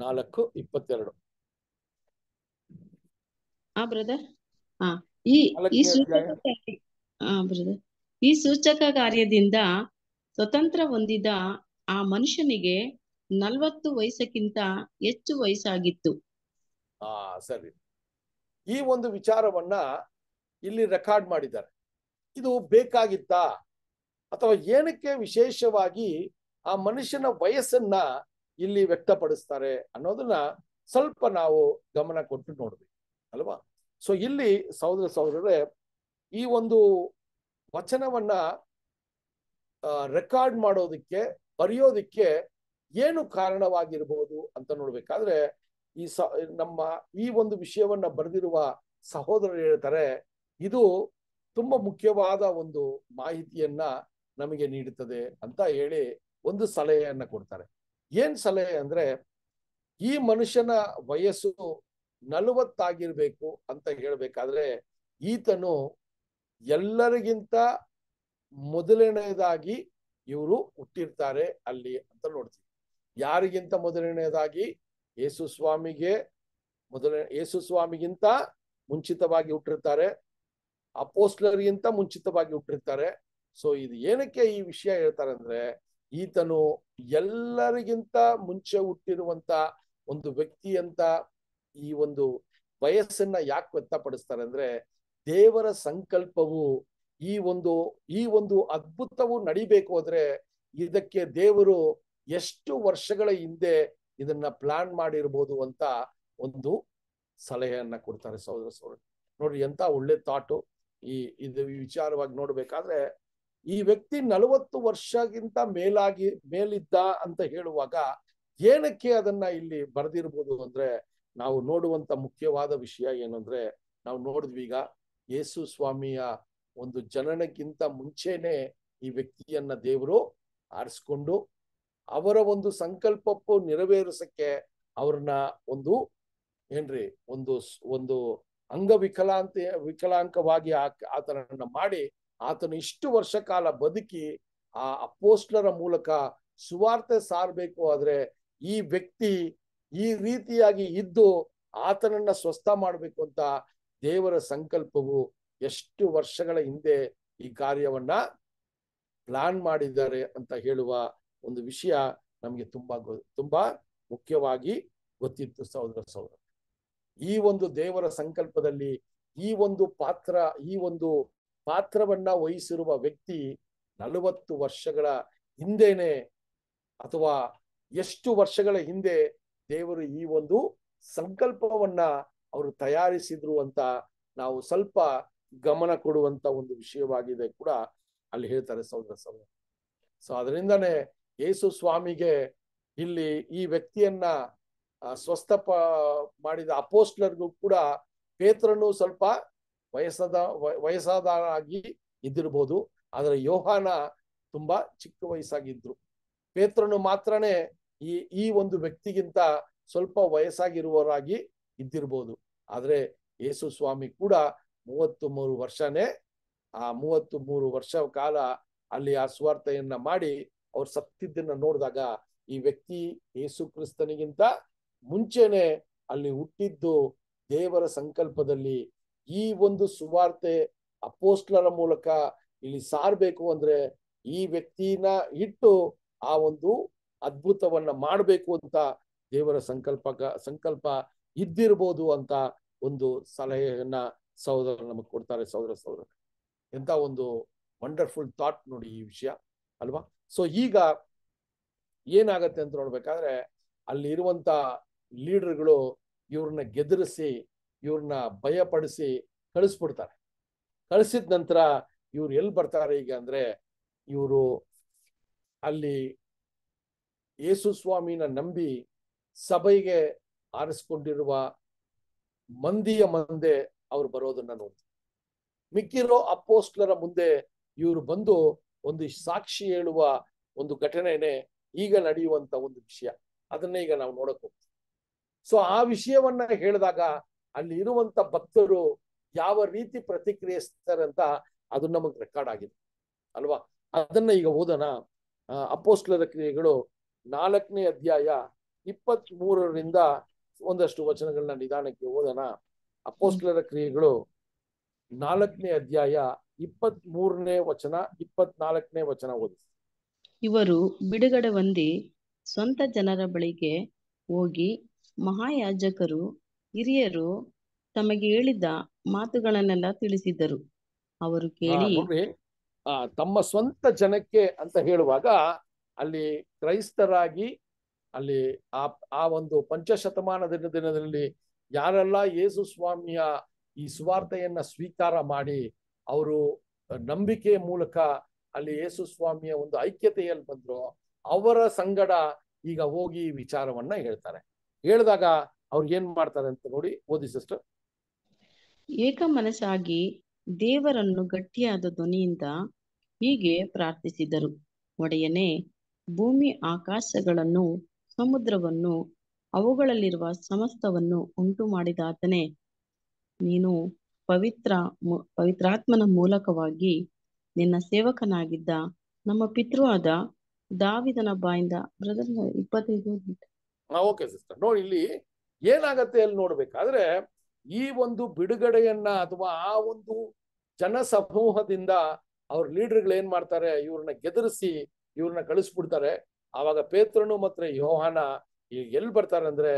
ನಾಲ್ಕು ಇಪ್ಪತ್ತೆರಡು ಆ ಬ್ರದರ್ ಹಾ ಈ ಈ ಸೂಚಕ ಆ ಬ್ರದರ್ ಈ ಸೂಚಕ ಕಾರ್ಯದಿಂದ ಸ್ವತಂತ್ರ ಹೊಂದಿದ ಆ ಮನುಷ್ಯನಿಗೆ ನಲ್ವತ್ತು ವಯಸ್ಸಕ್ಕಿಂತ ಹೆಚ್ಚು ವಯಸ್ಸಾಗಿತ್ತು ಆ ಸರಿ ಈ ಒಂದು ವಿಚಾರವನ್ನ ಇಲ್ಲಿ ರೆಕಾರ್ಡ್ ಮಾಡಿದ್ದಾರೆ ಇದು ಬೇಕಾಗಿತ್ತಾ ಅಥವಾ ಏನಕ್ಕೆ ವಿಶೇಷವಾಗಿ ಆ ಮನುಷ್ಯನ ವಯಸ್ಸನ್ನ ಇಲ್ಲಿ ವ್ಯಕ್ತಪಡಿಸ್ತಾರೆ ಅನ್ನೋದನ್ನ ಸ್ವಲ್ಪ ನಾವು ಗಮನ ಕೊಟ್ಟು ನೋಡ್ಬೇಕು ಅಲ್ವಾ ಸೊ ಇಲ್ಲಿ ಸಹೋದರ ಸಹೋದರರೇ ಈ ಒಂದು ವಚನವನ್ನ ರೆಕಾರ್ಡ್ ಮಾಡೋದಕ್ಕೆ ಬರೆಯೋದಿಕ್ಕೆ ಏನು ಕಾರಣವಾಗಿರಬಹುದು ಅಂತ ನೋಡ್ಬೇಕಾದ್ರೆ ಈ ಸ ನಮ್ಮ ಈ ಒಂದು ವಿಷಯವನ್ನ ಬರೆದಿರುವ ಸಹೋದರರು ಹೇಳ್ತಾರೆ ಇದು ತುಂಬಾ ಮುಖ್ಯವಾದ ಒಂದು ಮಾಹಿತಿಯನ್ನ ನಮಗೆ ನೀಡುತ್ತದೆ ಅಂತ ಹೇಳಿ ಒಂದು ಸಲಹೆಯನ್ನ ಕೊಡ್ತಾರೆ ಏನ್ ಸಲಹೆ ಅಂದ್ರೆ ಈ ಮನುಷ್ಯನ ವಯಸ್ಸು ನಲವತ್ತಾಗಿರ್ಬೇಕು ಅಂತ ಹೇಳ್ಬೇಕಾದ್ರೆ ಈತನು ಎಲ್ಲರಿಗಿಂತ ಮೊದಲನೆಯದಾಗಿ ಇವರು ಹುಟ್ಟಿರ್ತಾರೆ ಅಲ್ಲಿ ಅಂತ ನೋಡ್ತೀವಿ ಯಾರಿಗಿಂತ ಮೊದಲನೆಯದಾಗಿ ಯೇಸು ಸ್ವಾಮಿಗೆ ಮೊದಲ ಯೇಸು ಸ್ವಾಮಿಗಿಂತ ಮುಂಚಿತವಾಗಿ ಹುಟ್ಟಿರ್ತಾರೆ ಅಪೋಸ್ಲರಿಗಿಂತ ಮುಂಚಿತವಾಗಿ ಹುಟ್ಟಿರ್ತಾರೆ ಸೊ ಇದು ಏನಕ್ಕೆ ಈ ವಿಷಯ ಹೇಳ್ತಾರೆ ಅಂದ್ರೆ ಈತನು ಎಲ್ಲರಿಗಿಂತ ಮುಂಚೆ ಹುಟ್ಟಿರುವಂತ ಒಂದು ವ್ಯಕ್ತಿ ಅಂತ ಈ ಒಂದು ವಯಸ್ಸನ್ನ ಯಾಕೆ ವ್ಯಕ್ತಪಡಿಸ್ತಾರೆ ಅಂದ್ರೆ ದೇವರ ಸಂಕಲ್ಪವು ಈ ಒಂದು ಈ ಒಂದು ಅದ್ಭುತವು ನಡಿಬೇಕು ಅಂದ್ರೆ ಇದಕ್ಕೆ ದೇವರು ಎಷ್ಟು ವರ್ಷಗಳ ಹಿಂದೆ ಇದನ್ನ ಪ್ಲಾನ್ ಮಾಡಿರ್ಬೋದು ಅಂತ ಒಂದು ಸಲಹೆಯನ್ನ ಕೊಡ್ತಾರೆ ಸಹೋದರ ಸಹೋದರ ನೋಡ್ರಿ ಎಂತ ಒಳ್ಳೆ ಥಾಟು ಈ ಇದು ವಿಚಾರವಾಗಿ ನೋಡ್ಬೇಕಾದ್ರೆ ಈ ವ್ಯಕ್ತಿ ನಲವತ್ತು ವರ್ಷಗಿಂತ ಮೇಲಾಗಿ ಮೇಲಿದ್ದ ಅಂತ ಹೇಳುವಾಗ ಏನಕ್ಕೆ ಅದನ್ನ ಇಲ್ಲಿ ಬರೆದಿರ್ಬೋದು ಅಂದ್ರೆ ನಾವು ನೋಡುವಂತ ಮುಖ್ಯವಾದ ವಿಷಯ ಏನಂದ್ರೆ ನಾವು ನೋಡಿದ್ವಿ ಈಗ ಯೇಸು ಸ್ವಾಮಿಯ ಒಂದು ಜನನಕ್ಕಿಂತ ಮುಂಚೆನೆ ಈ ವ್ಯಕ್ತಿಯನ್ನ ದೇವರು ಆರಿಸ್ಕೊಂಡು ಅವರ ಒಂದು ಸಂಕಲ್ಪಕ್ಕೂ ನೆರವೇರಿಸಕ್ಕೆ ಅವ್ರನ್ನ ಒಂದು ಏನ್ರಿ ಒಂದು ಒಂದು ಅಂಗವಿಕಲಾಂತ ವಿಕಲಾಂಕವಾಗಿ ಆತನನ್ನ ಮಾಡಿ ಆತನು ಇಷ್ಟು ವರ್ಷ ಕಾಲ ಬದುಕಿ ಆ ಅಪೋಸ್ಟ್ಲರ ಮೂಲಕ ಸುವಾರ್ತೆ ಸಾರಬೇಕು ಆದ್ರೆ ಈ ವ್ಯಕ್ತಿ ಈ ರೀತಿಯಾಗಿ ಇದ್ದು ಆತನನ್ನ ಸ್ವಸ್ಥ ಮಾಡಬೇಕು ಅಂತ ದೇವರ ಸಂಕಲ್ಪವು ಎಷ್ಟು ವರ್ಷಗಳ ಹಿಂದೆ ಈ ಕಾರ್ಯವನ್ನ ಪ್ಲಾನ್ ಮಾಡಿದ್ದಾರೆ ಅಂತ ಹೇಳುವ ಒಂದು ವಿಷಯ ನಮಗೆ ತುಂಬಾ ತುಂಬಾ ಮುಖ್ಯವಾಗಿ ಗೊತ್ತಿತ್ತು ಸಹೋದರ ಸಹೋದರ ಈ ಒಂದು ದೇವರ ಸಂಕಲ್ಪದಲ್ಲಿ ಈ ಒಂದು ಪಾತ್ರ ಈ ಒಂದು ಪಾತ್ರವನ್ನ ವಹಿಸಿರುವ ವ್ಯಕ್ತಿ ನಲವತ್ತು ವರ್ಷಗಳ ಹಿಂದೇನೆ ಅಥವಾ ಎಷ್ಟು ವರ್ಷಗಳ ಹಿಂದೆ ದೇವರು ಈ ಒಂದು ಸಂಕಲ್ಪವನ್ನ ಅವರು ತಯಾರಿಸಿದ್ರು ಅಂತ ನಾವು ಸ್ವಲ್ಪ ಗಮನ ಕೊಡುವಂತ ಒಂದು ವಿಷಯವಾಗಿದೆ ಕೂಡ ಅಲ್ಲಿ ಹೇಳ್ತಾರೆ ಸೌಂದರ ಸಹೋದರ ಸೊ ಅದರಿಂದನೇ ಯೇಸು ಸ್ವಾಮಿಗೆ ಇಲ್ಲಿ ಈ ವ್ಯಕ್ತಿಯನ್ನ ಸ್ವಸ್ಥ ಪ ಮಾಡಿದ ಅಪೋಸ್ಟ್ಲರ್ಗೂ ಕೂಡ ಪೇತ್ರನು ಸ್ವಲ್ಪ ವಯಸ್ಸದ ವಯಸ್ಸಾದಾಗಿ ಇದ್ದಿರ್ಬೋದು ಆದರೆ ಯೋಹಾನ ತುಂಬಾ ಚಿಕ್ಕ ವಯಸ್ಸಾಗಿದ್ರು ಪೇತ್ರನು ಮಾತ್ರನೇ ಈ ಈ ಒಂದು ವ್ಯಕ್ತಿಗಿಂತ ಸ್ವಲ್ಪ ವಯಸ್ಸಾಗಿರುವವರಾಗಿ ಇದ್ದಿರ್ಬೋದು ಆದ್ರೆ ಯೇಸು ಸ್ವಾಮಿ ಕೂಡ ಮೂವತ್ತು ಮೂರು ವರ್ಷನೇ ಆ ಮೂವತ್ತು ಮೂರು ವರ್ಷ ಕಾಲ ಅಲ್ಲಿ ಆ ಸ್ವಾರ್ಥೆಯನ್ನ ಮಾಡಿ ಅವ್ರು ಸತ್ತಿದ್ದನ್ನ ನೋಡಿದಾಗ ಈ ವ್ಯಕ್ತಿ ಯೇಸು ಕ್ರಿಸ್ತನಿಗಿಂತ ಮುಂಚೆನೆ ಅಲ್ಲಿ ಹುಟ್ಟಿದ್ದು ದೇವರ ಸಂಕಲ್ಪದಲ್ಲಿ ಈ ಒಂದು ಸುವಾರ್ತೆ ಅಪೋಸ್ಟ್ಲರ ಮೂಲಕ ಇಲ್ಲಿ ಸಾರ್ಬೇಕು ಅಂದ್ರೆ ಈ ವ್ಯಕ್ತಿನ ಇಟ್ಟು ಆ ಒಂದು ಅದ್ಭುತವನ್ನ ಮಾಡಬೇಕು ಅಂತ ದೇವರ ಸಂಕಲ್ಪ ಸಂಕಲ್ಪ ಇದ್ದಿರ್ಬೋದು ಅಂತ ಒಂದು ಸಲಹೆಯನ್ನ ಸಹೋದರ ನಮಗೆ ಕೊಡ್ತಾರೆ ಸಹೋದರ ಸಹೋದರ ಎಂತ ಒಂದು ವಂಡರ್ಫುಲ್ ಥಾಟ್ ನೋಡಿ ಈ ವಿಷಯ ಅಲ್ವಾ ಸೊ ಈಗ ಏನಾಗತ್ತೆ ಅಂತ ನೋಡ್ಬೇಕಾದ್ರೆ ಅಲ್ಲಿ ಇರುವಂತ ಲೀಡರ್ಗಳು ಇವ್ರನ್ನ ಗೆದರಿಸಿ ಇವ್ರನ್ನ ಭಯಪಡಿಸಿ ಕಳಿಸ್ಬಿಡ್ತಾರೆ ಕಳಿಸಿದ ನಂತರ ಇವ್ರು ಎಲ್ಲಿ ಬರ್ತಾರೆ ಈಗ ಅಂದ್ರೆ ಇವರು ಅಲ್ಲಿ ಯೇಸು ಸ್ವಾಮಿನ ನಂಬಿ ಸಭೆಗೆ ಆರಿಸ್ಕೊಂಡಿರುವ ಮಂದಿಯ ಮುಂದೆ ಅವ್ರು ಬರೋದನ್ನ ನೋಡ್ತೀವಿ ಮಿಕ್ಕಿರೋ ಅಪ್ಪೋಸ್ಟ್ಲರ ಮುಂದೆ ಇವರು ಬಂದು ಒಂದು ಸಾಕ್ಷಿ ಹೇಳುವ ಒಂದು ಘಟನೆನೆ ಈಗ ನಡೆಯುವಂತ ಒಂದು ವಿಷಯ ಅದನ್ನ ಈಗ ನಾವು ನೋಡಕ್ ಹೋಗ್ತೀವಿ ಸೊ ಆ ವಿಷಯವನ್ನ ಹೇಳಿದಾಗ ಅಲ್ಲಿ ಇರುವಂತ ಭಕ್ತರು ಯಾವ ರೀತಿ ಪ್ರತಿಕ್ರಿಯಿಸ್ತಾರೆ ಅಂತ ಅದು ನಮಗ್ ರೆಕಾರ್ಡ್ ಆಗಿದೆ ಅಲ್ವಾ ಅದನ್ನ ಈಗ ಓದೋಣ ಅಪೋಸ್ಟ್ಲರ ಕ್ರಿಯೆಗಳು ನಾಲ್ಕನೇ ಅಧ್ಯಾಯ ಇಪ್ಪತ್ ಮೂರರಿಂದ ಒಂದಷ್ಟು ವಚನಗಳನ್ನ ನಿಧಾನಕ್ಕೆ ಓದೋಣ ಅಪೋಸ್ಲರ ಕ್ರಿಯೆಗಳು ನಾಲ್ಕನೇ ಅಧ್ಯಾಯ ಇಪ್ಪತ್ ಮೂರನೇ ವಚನ ಇಪ್ಪತ್ನಾಲ್ಕನೇ ವಚನ ಓದಿ ಇವರು ಬಿಡುಗಡೆ ಹೊಂದಿ ಸ್ವಂತ ಜನರ ಬಳಿಗೆ ಹೋಗಿ ಮಹಾಯಾಜಕರು ಹಿರಿಯರು ತಮಗೆ ಹೇಳಿದ ಮಾತುಗಳನ್ನೆಲ್ಲ ತಿಳಿಸಿದ್ದರು ಅವರು ಕೇಳಿ ತಮ್ಮ ಸ್ವಂತ ಜನಕ್ಕೆ ಅಂತ ಹೇಳುವಾಗ ಅಲ್ಲಿ ಕ್ರೈಸ್ತರಾಗಿ ಅಲ್ಲಿ ಆ ಆ ಒಂದು ಪಂಚಶತಮಾನದ ದಿನದಲ್ಲಿ ಯಾರೆಲ್ಲ ಯೇಸು ಸ್ವಾಮಿಯ ಈ ಸುವಾರ್ತೆಯನ್ನ ಸ್ವೀಕಾರ ಮಾಡಿ ಅವರು ನಂಬಿಕೆ ಮೂಲಕ ಅಲ್ಲಿ ಯೇಸು ಸ್ವಾಮಿಯ ಒಂದು ಐಕ್ಯತೆಯಲ್ಲಿ ಬಂದ್ರು ಅವರ ಸಂಗಡ ಈಗ ಹೋಗಿ ವಿಚಾರವನ್ನ ಹೇಳ್ತಾರೆ ಹೇಳಿದಾಗ ಅವ್ರಿಗೆ ಏನ್ ಮಾಡ್ತಾರೆ ಅಂತ ನೋಡಿ ಓದಿ ಸಿಸ್ಟರ್ ಏಕ ಮನಸ್ಸಾಗಿ ದೇವರನ್ನು ಗಟ್ಟಿಯಾದ ಧ್ವನಿಯಿಂದ ಹೀಗೆ ಪ್ರಾರ್ಥಿಸಿದರು ಒಡೆಯನೇ ಭೂಮಿ ಆಕಾಶಗಳನ್ನು ಸಮುದ್ರವನ್ನು ಅವುಗಳಲ್ಲಿರುವ ಸಮಸ್ತವನ್ನು ಉಂಟು ಮಾಡಿದಾತನೇ ನೀನು ಪವಿತ್ರ ಪವಿತ್ರಾತ್ಮನ ಮೂಲಕವಾಗಿ ನಿನ್ನ ಸೇವಕನಾಗಿದ್ದ ನಮ್ಮ ಪಿತೃವಾದ ದಾವಿದನ ಬಾಯಿಂದ ಬ್ರದರ್ ಇಪ್ಪತ್ತೈದು ಓಕೆ ಸಿಸ್ಟರ್ ನೋಡಿ ಇಲ್ಲಿ ಏನಾಗತ್ತೆ ಅಲ್ಲಿ ನೋಡ್ಬೇಕಾದ್ರೆ ಈ ಒಂದು ಬಿಡುಗಡೆಯನ್ನ ಅಥವಾ ಆ ಒಂದು ಜನ ಸಮೂಹದಿಂದ ಅವ್ರ ಲೀಡರ್ಗಳು ಏನ್ ಮಾಡ್ತಾರೆ ಇವ್ರನ್ನ ಗೆದರಿಸಿ ಇವ್ರನ್ನ ಕಳಿಸ್ಬಿಡ್ತಾರೆ ಆವಾಗ ಪೇತ್ರನು ಮತ್ತೆ ಯೋಹಾನ ಎಲ್ಲಿ ಬರ್ತಾರೆ ಅಂದ್ರೆ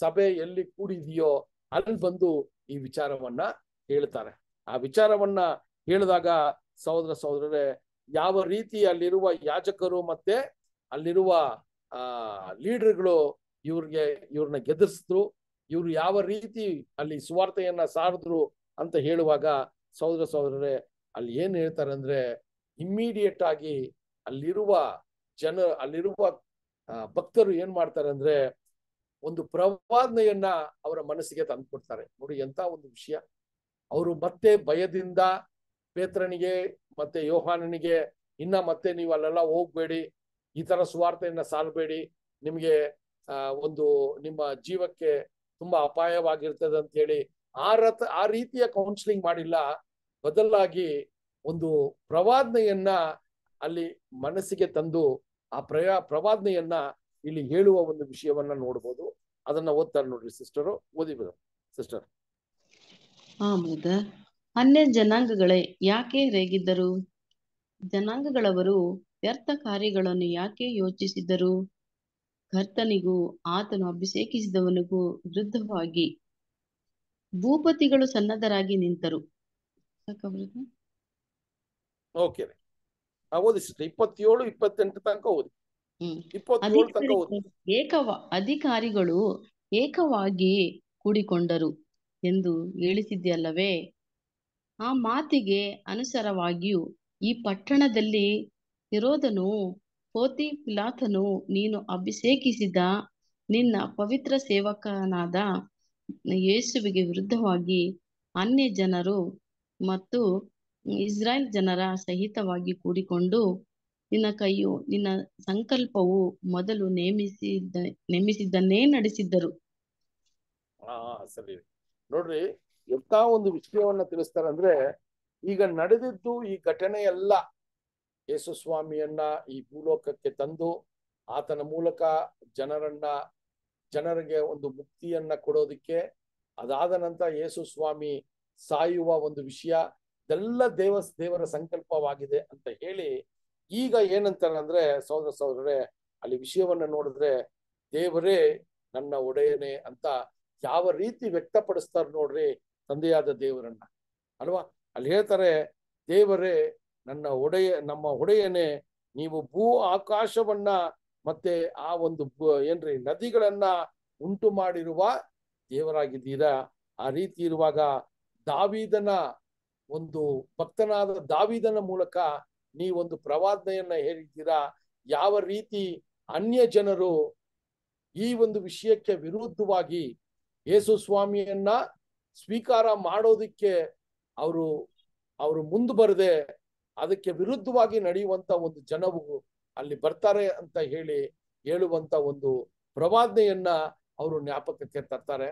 ಸಭೆ ಎಲ್ಲಿ ಕೂಡಿದೆಯೋ ಅಲ್ಲಿ ಬಂದು ಈ ವಿಚಾರವನ್ನ ಹೇಳ್ತಾರೆ ಆ ವಿಚಾರವನ್ನ ಹೇಳಿದಾಗ ಸಹೋದರ ಸಹೋದರರೇ ಯಾವ ರೀತಿ ಅಲ್ಲಿರುವ ಯಾಜಕರು ಮತ್ತೆ ಅಲ್ಲಿರುವ ಆ ಲೀಡರ್ಗಳು ಇವ್ರಿಗೆ ಇವ್ರನ್ನ ಗೆದರ್ಸಿದ್ರು ಇವ್ರು ಯಾವ ರೀತಿ ಅಲ್ಲಿ ಸುವಾರ್ತೆಯನ್ನ ಸಾರಿದ್ರು ಅಂತ ಹೇಳುವಾಗ ಸಹೋದರ ಸಹೋದರರೇ ಅಲ್ಲಿ ಏನ್ ಹೇಳ್ತಾರೆ ಅಂದ್ರೆ ಇಮ್ಮಿಡಿಯೇಟ್ ಆಗಿ ಅಲ್ಲಿರುವ ಜನ ಅಲ್ಲಿರುವ ಭಕ್ತರು ಏನ್ ಮಾಡ್ತಾರೆ ಅಂದ್ರೆ ಒಂದು ಪ್ರವಾದನೆಯನ್ನ ಅವರ ಮನಸ್ಸಿಗೆ ತಂದ್ಕೊಡ್ತಾರೆ ನೋಡಿ ಎಂತ ಒಂದು ವಿಷಯ ಅವರು ಮತ್ತೆ ಭಯದಿಂದ ಪೇತ್ರನಿಗೆ ಮತ್ತೆ ಯೋಹಾನನಿಗೆ ಇನ್ನ ಮತ್ತೆ ನೀವು ಅಲ್ಲೆಲ್ಲ ಹೋಗ್ಬೇಡಿ ಈ ತರ ಸುವಾರ್ತೆಯನ್ನ ಸಾಲಬೇಡಿ ನಿಮ್ಗೆ ಒಂದು ನಿಮ್ಮ ಜೀವಕ್ಕೆ ತುಂಬಾ ಅಪಾಯವಾಗಿರ್ತದೆ ಅಂತ ಹೇಳಿ ಆ ರಥ ಆ ರೀತಿಯ ಕೌನ್ಸಿಲಿಂಗ್ ಮಾಡಿಲ್ಲ ಬದಲಾಗಿ ಒಂದು ಪ್ರವಾದನೆಯನ್ನ ಅಲ್ಲಿ ಮನಸ್ಸಿಗೆ ತಂದು ಆ ಪ್ರಯಾ ಪ್ರವಾದನೆಯನ್ನ ಇಲ್ಲಿ ಹೇಳುವ ಒಂದು ವಿಷಯವನ್ನ ನೋಡಬಹುದು ಅದನ್ನ ಓದ್ತಾರೆ ನೋಡ್ರಿ ಸಿಸ್ಟರ್ ಓದಿ ಸಿಸ್ಟರ್ ಅನ್ಯ ಜನಾಂಗಗಳೇ ಯಾಕೆ ರೇಗಿದ್ದರು ಜನಾಂಗಗಳವರು ವ್ಯರ್ಥ ಕಾರ್ಯಗಳನ್ನು ಯಾಕೆ ಯೋಚಿಸಿದ್ದರು ಕರ್ತನಿಗೂ ಆತನು ಅಭಿಷೇಕಿಸಿದವನಿಗೂ ವಿರುದ್ಧವಾಗಿ ಭೂಪತಿಗಳು ಸನ್ನದ್ಧರಾಗಿ ನಿಂತರು ಓಕೆ ಓದಿಸುತ್ತೆ ಇಪ್ಪತ್ತೇಳು ಇಪ್ಪತ್ತೆಂಟು ತನಕ ಓದಿ ತನಕ ಓದಿ ಏಕವ ಅಧಿಕಾರಿಗಳು ಏಕವಾಗಿ ಕೂಡಿಕೊಂಡರು ಎಂದು ಹೇಳಿಸಿದ್ಯಲ್ಲವೇ ಆ ಮಾತಿಗೆ ಅನುಸಾರವಾಗಿಯೂ ಈ ಪಟ್ಟಣದಲ್ಲಿ ಇರೋದನು ಪೋತಿ ಪಿಲಾತನು ನೀನು ಅಭಿಷೇಕಿಸಿದ ನಿನ್ನ ಪವಿತ್ರ ಸೇವಕನಾದ ಯೇಸುವಿಗೆ ವಿರುದ್ಧವಾಗಿ ಅನ್ಯ ಜನರು ಮತ್ತು ಇಸ್ರಾಯೇಲ್ ಜನರ ಸಹಿತವಾಗಿ ಕೂಡಿಕೊಂಡು ನಿನ್ನ ಕೈಯು ನಿನ್ನ ಸಂಕಲ್ಪವು ಮೊದಲು ನೇಮಿಸಿದ್ದ ನೇಮಿಸಿದ್ದನ್ನೇ ನಡೆಸಿದ್ದರು ಸರಿ ನೋಡ್ರಿ ಎಂತ ಒಂದು ವಿಷಯವನ್ನ ತಿಳಿಸ್ತಾರಂದ್ರೆ ಈಗ ನಡೆದಿದ್ದು ಈ ಘಟನೆ ಎಲ್ಲ ಯೇಸು ಸ್ವಾಮಿಯನ್ನ ಈ ಭೂಲೋಕಕ್ಕೆ ತಂದು ಆತನ ಮೂಲಕ ಜನರನ್ನ ಜನರಿಗೆ ಒಂದು ಮುಕ್ತಿಯನ್ನ ಕೊಡೋದಿಕ್ಕೆ ಅದಾದ ನಂತರ ಯೇಸು ಸ್ವಾಮಿ ಸಾಯುವ ಒಂದು ವಿಷಯ ಇದೆಲ್ಲ ದೇವ ದೇವರ ಸಂಕಲ್ಪವಾಗಿದೆ ಅಂತ ಹೇಳಿ ಈಗ ಏನಂತಾನಂದ್ರೆ ಸಹೋದರ ಸಹೋದರರೇ ಅಲ್ಲಿ ವಿಷಯವನ್ನ ನೋಡಿದ್ರೆ ದೇವರೇ ನನ್ನ ಒಡೆಯನೇ ಅಂತ ಯಾವ ರೀತಿ ವ್ಯಕ್ತಪಡಿಸ್ತಾರೆ ನೋಡ್ರಿ ತಂದೆಯಾದ ದೇವರನ್ನ ಅಲ್ವಾ ಅಲ್ಲಿ ಹೇಳ್ತಾರೆ ದೇವರೇ ನನ್ನ ಒಡೆಯ ನಮ್ಮ ಒಡೆಯನೇ ನೀವು ಭೂ ಆಕಾಶವನ್ನ ಮತ್ತೆ ಆ ಒಂದು ಏನ್ರಿ ನದಿಗಳನ್ನ ಉಂಟು ಮಾಡಿರುವ ದೇವರಾಗಿದ್ದೀರಾ ಆ ರೀತಿ ಇರುವಾಗ ದಾವಿದನ ಒಂದು ಭಕ್ತನಾದ ದಾವಿದನ ಮೂಲಕ ನೀವೊಂದು ಪ್ರವಾದನೆಯನ್ನ ಹೇಳಿದ್ದೀರಾ ಯಾವ ರೀತಿ ಅನ್ಯ ಜನರು ಈ ಒಂದು ವಿಷಯಕ್ಕೆ ವಿರುದ್ಧವಾಗಿ ಯೇಸು ಸ್ವಾಮಿಯನ್ನ ಸ್ವೀಕಾರ ಮಾಡೋದಕ್ಕೆ ಅವರು ಅವರು ಮುಂದೆ ಬರದೆ ಅದಕ್ಕೆ ವಿರುದ್ಧವಾಗಿ ನಡೆಯುವಂತ ಒಂದು ಜನವು ಅಲ್ಲಿ ಬರ್ತಾರೆ ಅಂತ ಹೇಳಿ ಹೇಳುವಂತ ಒಂದು ಪ್ರವಾದನೆಯನ್ನ ಅವರು ಜ್ಞಾಪಕಕ್ಕೆ ತರ್ತಾರೆ